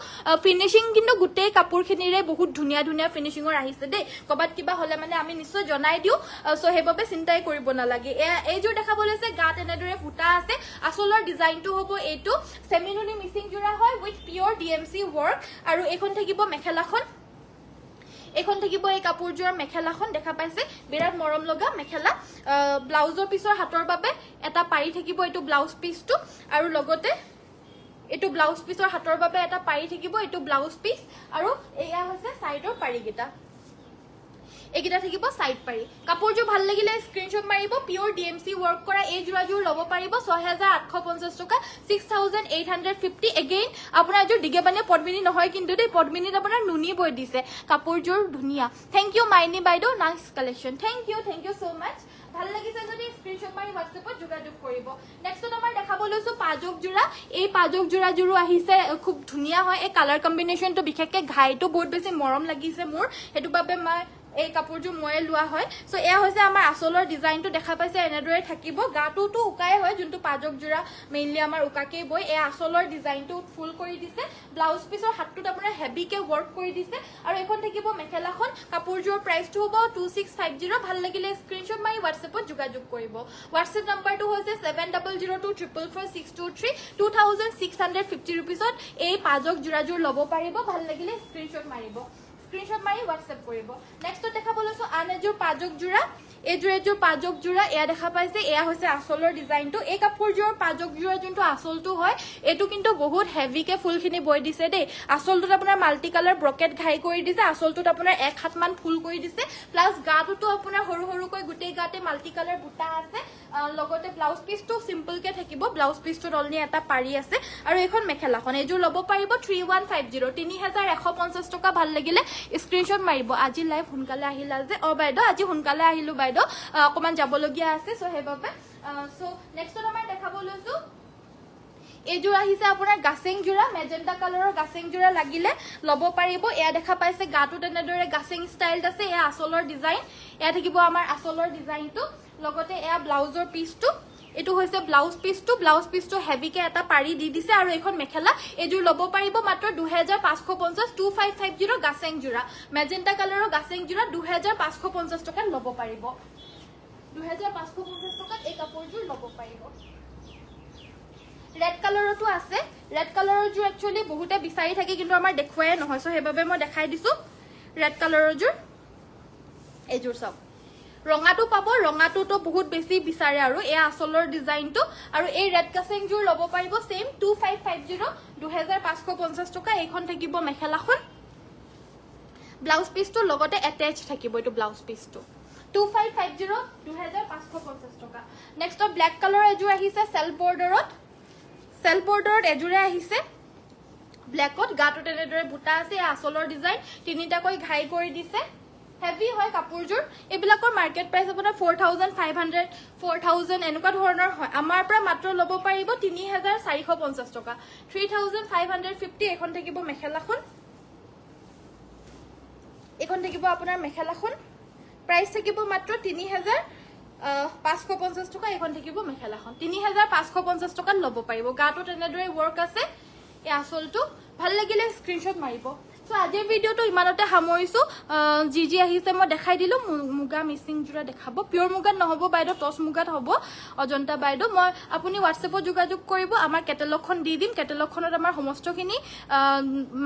ফিনিচিং কিন্তু গোটেই কাপোৰখিনিৰে বহুত ধুনীয়া ধুনীয়া ফিনিচিঙৰ আহিছে দেই ক'ৰবাত কিবা হ'লে মানে আমি নিশ্চয় জনাই দিওঁ চ' সেইবাবে চিন্তাই কৰিব নালাগে এয়া এইযোৰ দেখাব লৈছে গাত এনেদৰে সূতা আছে আচলৰ ডিজাইনটো হ'ব এইটো চেমিনুনি মিচিং যোৰা হয় with pure D M C work আৰু এইখন থাকিব মেখেলাখন এইখন থাকিব এই কাপোৰযোৰৰ মেখেলাখন দেখা পাইছে বিৰাট মৰম লগা মেখেলা ব্লাউজৰ পিছৰ হাতৰ বাবে এটা পাৰি থাকিব এইটো ব্লাউজ পিচটো আৰু লগতে এইটো ব্লাউজ পিচৰ হাতৰ বাবে এটা পাৰি থাকিব এইটো ব্লাউজ পিচ আৰু এয়া হৈছে চাইডৰ পাৰিকেইটা এইকেইটা থাকিব চাইড পাৰি কাপোৰযোৰ ভাল লাগিলে স্ক্ৰীণশ্বট মাৰিব pure D M C work কৰা এই যোৰাযোৰ ল'ব পাৰিব ছহেজাৰ আঠশ পঞ্চাছ টকা six thousand eight hundred fifty again আপোনাৰ এযোৰ ডিগেবানে পদ্মিনী নহয় কিন্তু দেই পদ্মিনীত আপোনাৰ নুনি বৈ দিছে কাপোৰযোৰ ধুনীয়া থেংক ইউ মাইনী বাইদেউ nicest collection thank you thank you so' much ভাল লাগিছে যদি স্ক্ৰীণশ্বট মাৰি হোৱাটছএপত যোগাযোগ কৰিব নেক্সটত আমাৰ দেখাব লৈছোঁ পাজক যোৰা এই পাজক যোৰাযোৰো আহিছে খুব ধুনীয়া হয় এই কালাৰ কম্বিনেশ্যনটো বিশেষকৈ ঘাইটো বহুত বেছি মৰম লাগিছে মোৰ সেইটো বাবে মই এই কাপোৰযোৰ ময়ে লোৱা হয় চ' এয়া হৈছে আমাৰ আচলৰ ডিজাইনটো দেখা পাইছে এনেদৰে থাকিব গাটোতো উকাই হয় যোনটো পাজকযোৰা মেইনলি আমাৰ উকাকেই বৈ এয়া আচলৰ ডিজাইনটো ফুল কৰি দিছে ব্লাউজ পিচৰ হাতটোত আপোনাৰ হেভিকৈ ৱৰ্ক কৰি দিছে আৰু এইখন থাকিব মেখেলাখন কাপোৰযোৰৰ প্ৰাইচটো হ'ব টু ভাল লাগিলে স্ক্ৰীনশ্বট মাৰি হোৱাটছএপত যোগাযোগ কৰিব হোৱাটছএপ নম্বৰটো হৈছে ছেভেন ডাবল জিৰ' এই পাজক যোৰাযোৰ ল'ব পাৰিব ভাল লাগিলে স্ক্ৰীনশ্বট মাৰিব মাৰি মাৰি কৰিব কৰব নেক্সট তো দেখাবলছো আনে যে পাজক জুড়া এইযোৰ এযোৰ পাজক যোৰা এয়া দেখা পাইছে এয়া হৈছে আচলৰ ডিজাইনটো এই কাপোৰযোৰৰ পাজক যোৰা যোনটো আচলটো হয় এইটো কিন্তু বহুত হেভিকে ফুলখিনি বৈ দিছে দেই আচলটোত আপোনাৰ মাল্টি কালাৰ ব্ৰকেট ঘাই কৰি দিছে আচলটোত আপোনাৰ এক হাতমান ফুল কৰি দিছে প্লাছ গাটোতো আপোনাৰ সৰু সৰুকৈ গোটেই গাতে মাল্টি কালাৰ বুটা আছে লগতে ব্লাউজ পিচটো কে থাকিব ব্লাউজ পিচটোত অলনি এটা পাৰি আছে আৰু এইখন মেখেলাখন এইযোৰ ল'ব পাৰিব থ্ৰী ওৱান ফাইভ জিৰ' তিনি হেজাৰ এশ পঞ্চাছ টকা ভাল লাগিলে স্ক্ৰীনশ্বট মাৰিব আজি লাইভ সোনকালে আহিলা যে অ বাইদেউ আজি সোনকালে আহিলো বাইদেউ বাইদেউ অকণমান যাবলগীয়া আছে চ' সেইবাবে চ' নেক্সটত আমাৰ দেখাব লৈছো এইযোৰ আহিছে আপোনাৰ গাছিং যোৰা মেজেণ্টা কালাৰৰ গাছিং যোৰা লাগিলে ল'ব পাৰিব এয়া দেখা পাইছে গাটো তেনেদৰে গাছিং ষ্টাইলত আছে এয়া আচলৰ ডিজাইন এয়া থাকিব আমাৰ আচলৰ ডিজাইনটো লগতে এয়া ব্লাউজৰ পিচটো এইটো হৈছে ব্লাউজ পিচটো ব্লাউজ পিচটো হেভিকে এটা পাৰি দি দিছে আৰু এইখন মেখেলা এইযোৰ ল'ব পাৰিব মাত্ৰ দুহেজাৰ পাঁচশ পঞ্চাছ টু ফাইভ ফাইভ জিৰ' গাছেং যোৰা মেজেণ্টা কালাৰৰ গাছেং ল'ব পাৰিব দুহেজাৰ পাঁচশ পঞ্চাছ টকাত এই ল'ব পাৰিব ৰেড কালাৰতো আছে ৰেড কালাৰৰযোৰ একচুৱেলি বহুতে বিচাৰি থাকে কিন্তু আমাৰ দেখুৱাই নহয় চ' সেইবাবে মই দেখাই দিছো ৰেড কালাৰৰযোৰ এইযোৰ চাওক ৰঙাটো পাব ৰঙাটোতো বহুত বেছি বিচাৰে আৰু এয়া আচলৰ ডিজাইনটো আৰু এই ৰেড কাছেংযোৰ ল'ব পাৰিব same two five five zero' দুহেজাৰ পাঁচশ পঞ্চাছ টকা এইখন থাকিব মেখেলাখন ব্লাউজ পিচটোৰ লগতে এটেচ থাকিব এইটো ব্লাউজ পিচটো টু ফাইভ ফাইভ জিৰ' দুহেজাৰ পাঁচশ পঞ্চাছ টকা নেক্সটত ব্লেক কালাৰ এযোৰ আহিছে চেল্ফ বৰ্ডাৰত চেল্ফ বৰ্ডাৰত এযোৰে আহিছে ব্লেকত গাটো তেনেদৰে বুটা আছে এয়া আচলৰ ডিজাইন তিনিটাকৈ ঘাই কৰি দিছে হেভি হয় কাপোৰযোৰ এইবিলাকৰ মাৰ্কেট প্ৰাইচ আপোনাৰ four thousand five hundred four thousand এনেকুৱা ধৰণৰ হয় আমাৰ পৰা মাত্ৰ ল'ব পাৰিব তিনি হেজাৰ চাৰিশ পঞ্চাছ টকা three thousand five hundred fifty এইখন থাকিব মেখেলাখন এইখন থাকিব আপোনাৰ মেখেলাখন প্ৰাইচ থাকিব মাত্ৰ তিনি হেজাৰ পাঁচশ পঞ্চাছ টকা এইখন থাকিব মেখেলাখন তিনি হেজাৰ পাঁচশ পঞ্চাছ টকাত ল'ব পাৰিব গাটো তেনেদৰে ৱৰ্ক আছে এই আচলটো ভাল লাগিলে স্ক্ৰীণশ্বট মাৰিব সো আজিৰ ভিডিঅ'টো ইমানতে সামৰিছোঁ যি যি আহিছে মই দেখাই দিলোঁ মুগা মিচিংযোৰা দেখাব পিয়ৰ মুগাত নহ'ব বাইদেউ টচ মুগাত হ'ব অজন্তা বাইদেউ মই আপুনি হোৱাটছএপত যোগাযোগ কৰিব আমাৰ কেটেলগখন দি দিম কেটেলগখনত আমাৰ সমস্তখিনি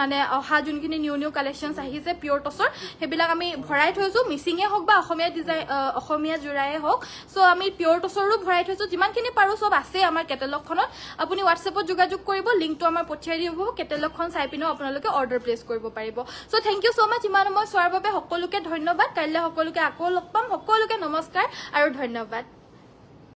মানে অহা যোনখিনি নিউ নিউ কালেকশ্যনছ আহিছে পিয়ৰ টচৰ সেইবিলাক আমি ভৰাই থৈছোঁ মিচিঙে হওক বা অসমীয়া ডিজাইন অসমীয়া যোৰাই হওক চ' আমি পিয়ৰ টচৰো ভৰাই থৈছোঁ যিমানখিনি পাৰোঁ চব আছে আমাৰ কেটেলগখনত আপুনি হোৱাটছএপত যোগাযোগ কৰিব লিংকটো আমাৰ পঠিয়াই দিব কেটেলগখন চাই পিনেও আপোনালোকে অৰ্ডাৰ প্লেচ কৰিব পাৰিব চ' থেংক ইউ ছ' মাছ ইমান সময় চোৱাৰ বাবে সকলোকে ধন্যবাদ কাইলৈ সকলোকে আকৌ লগ পাম সকলোকে নমস্কাৰ আৰু ধন্যবাদ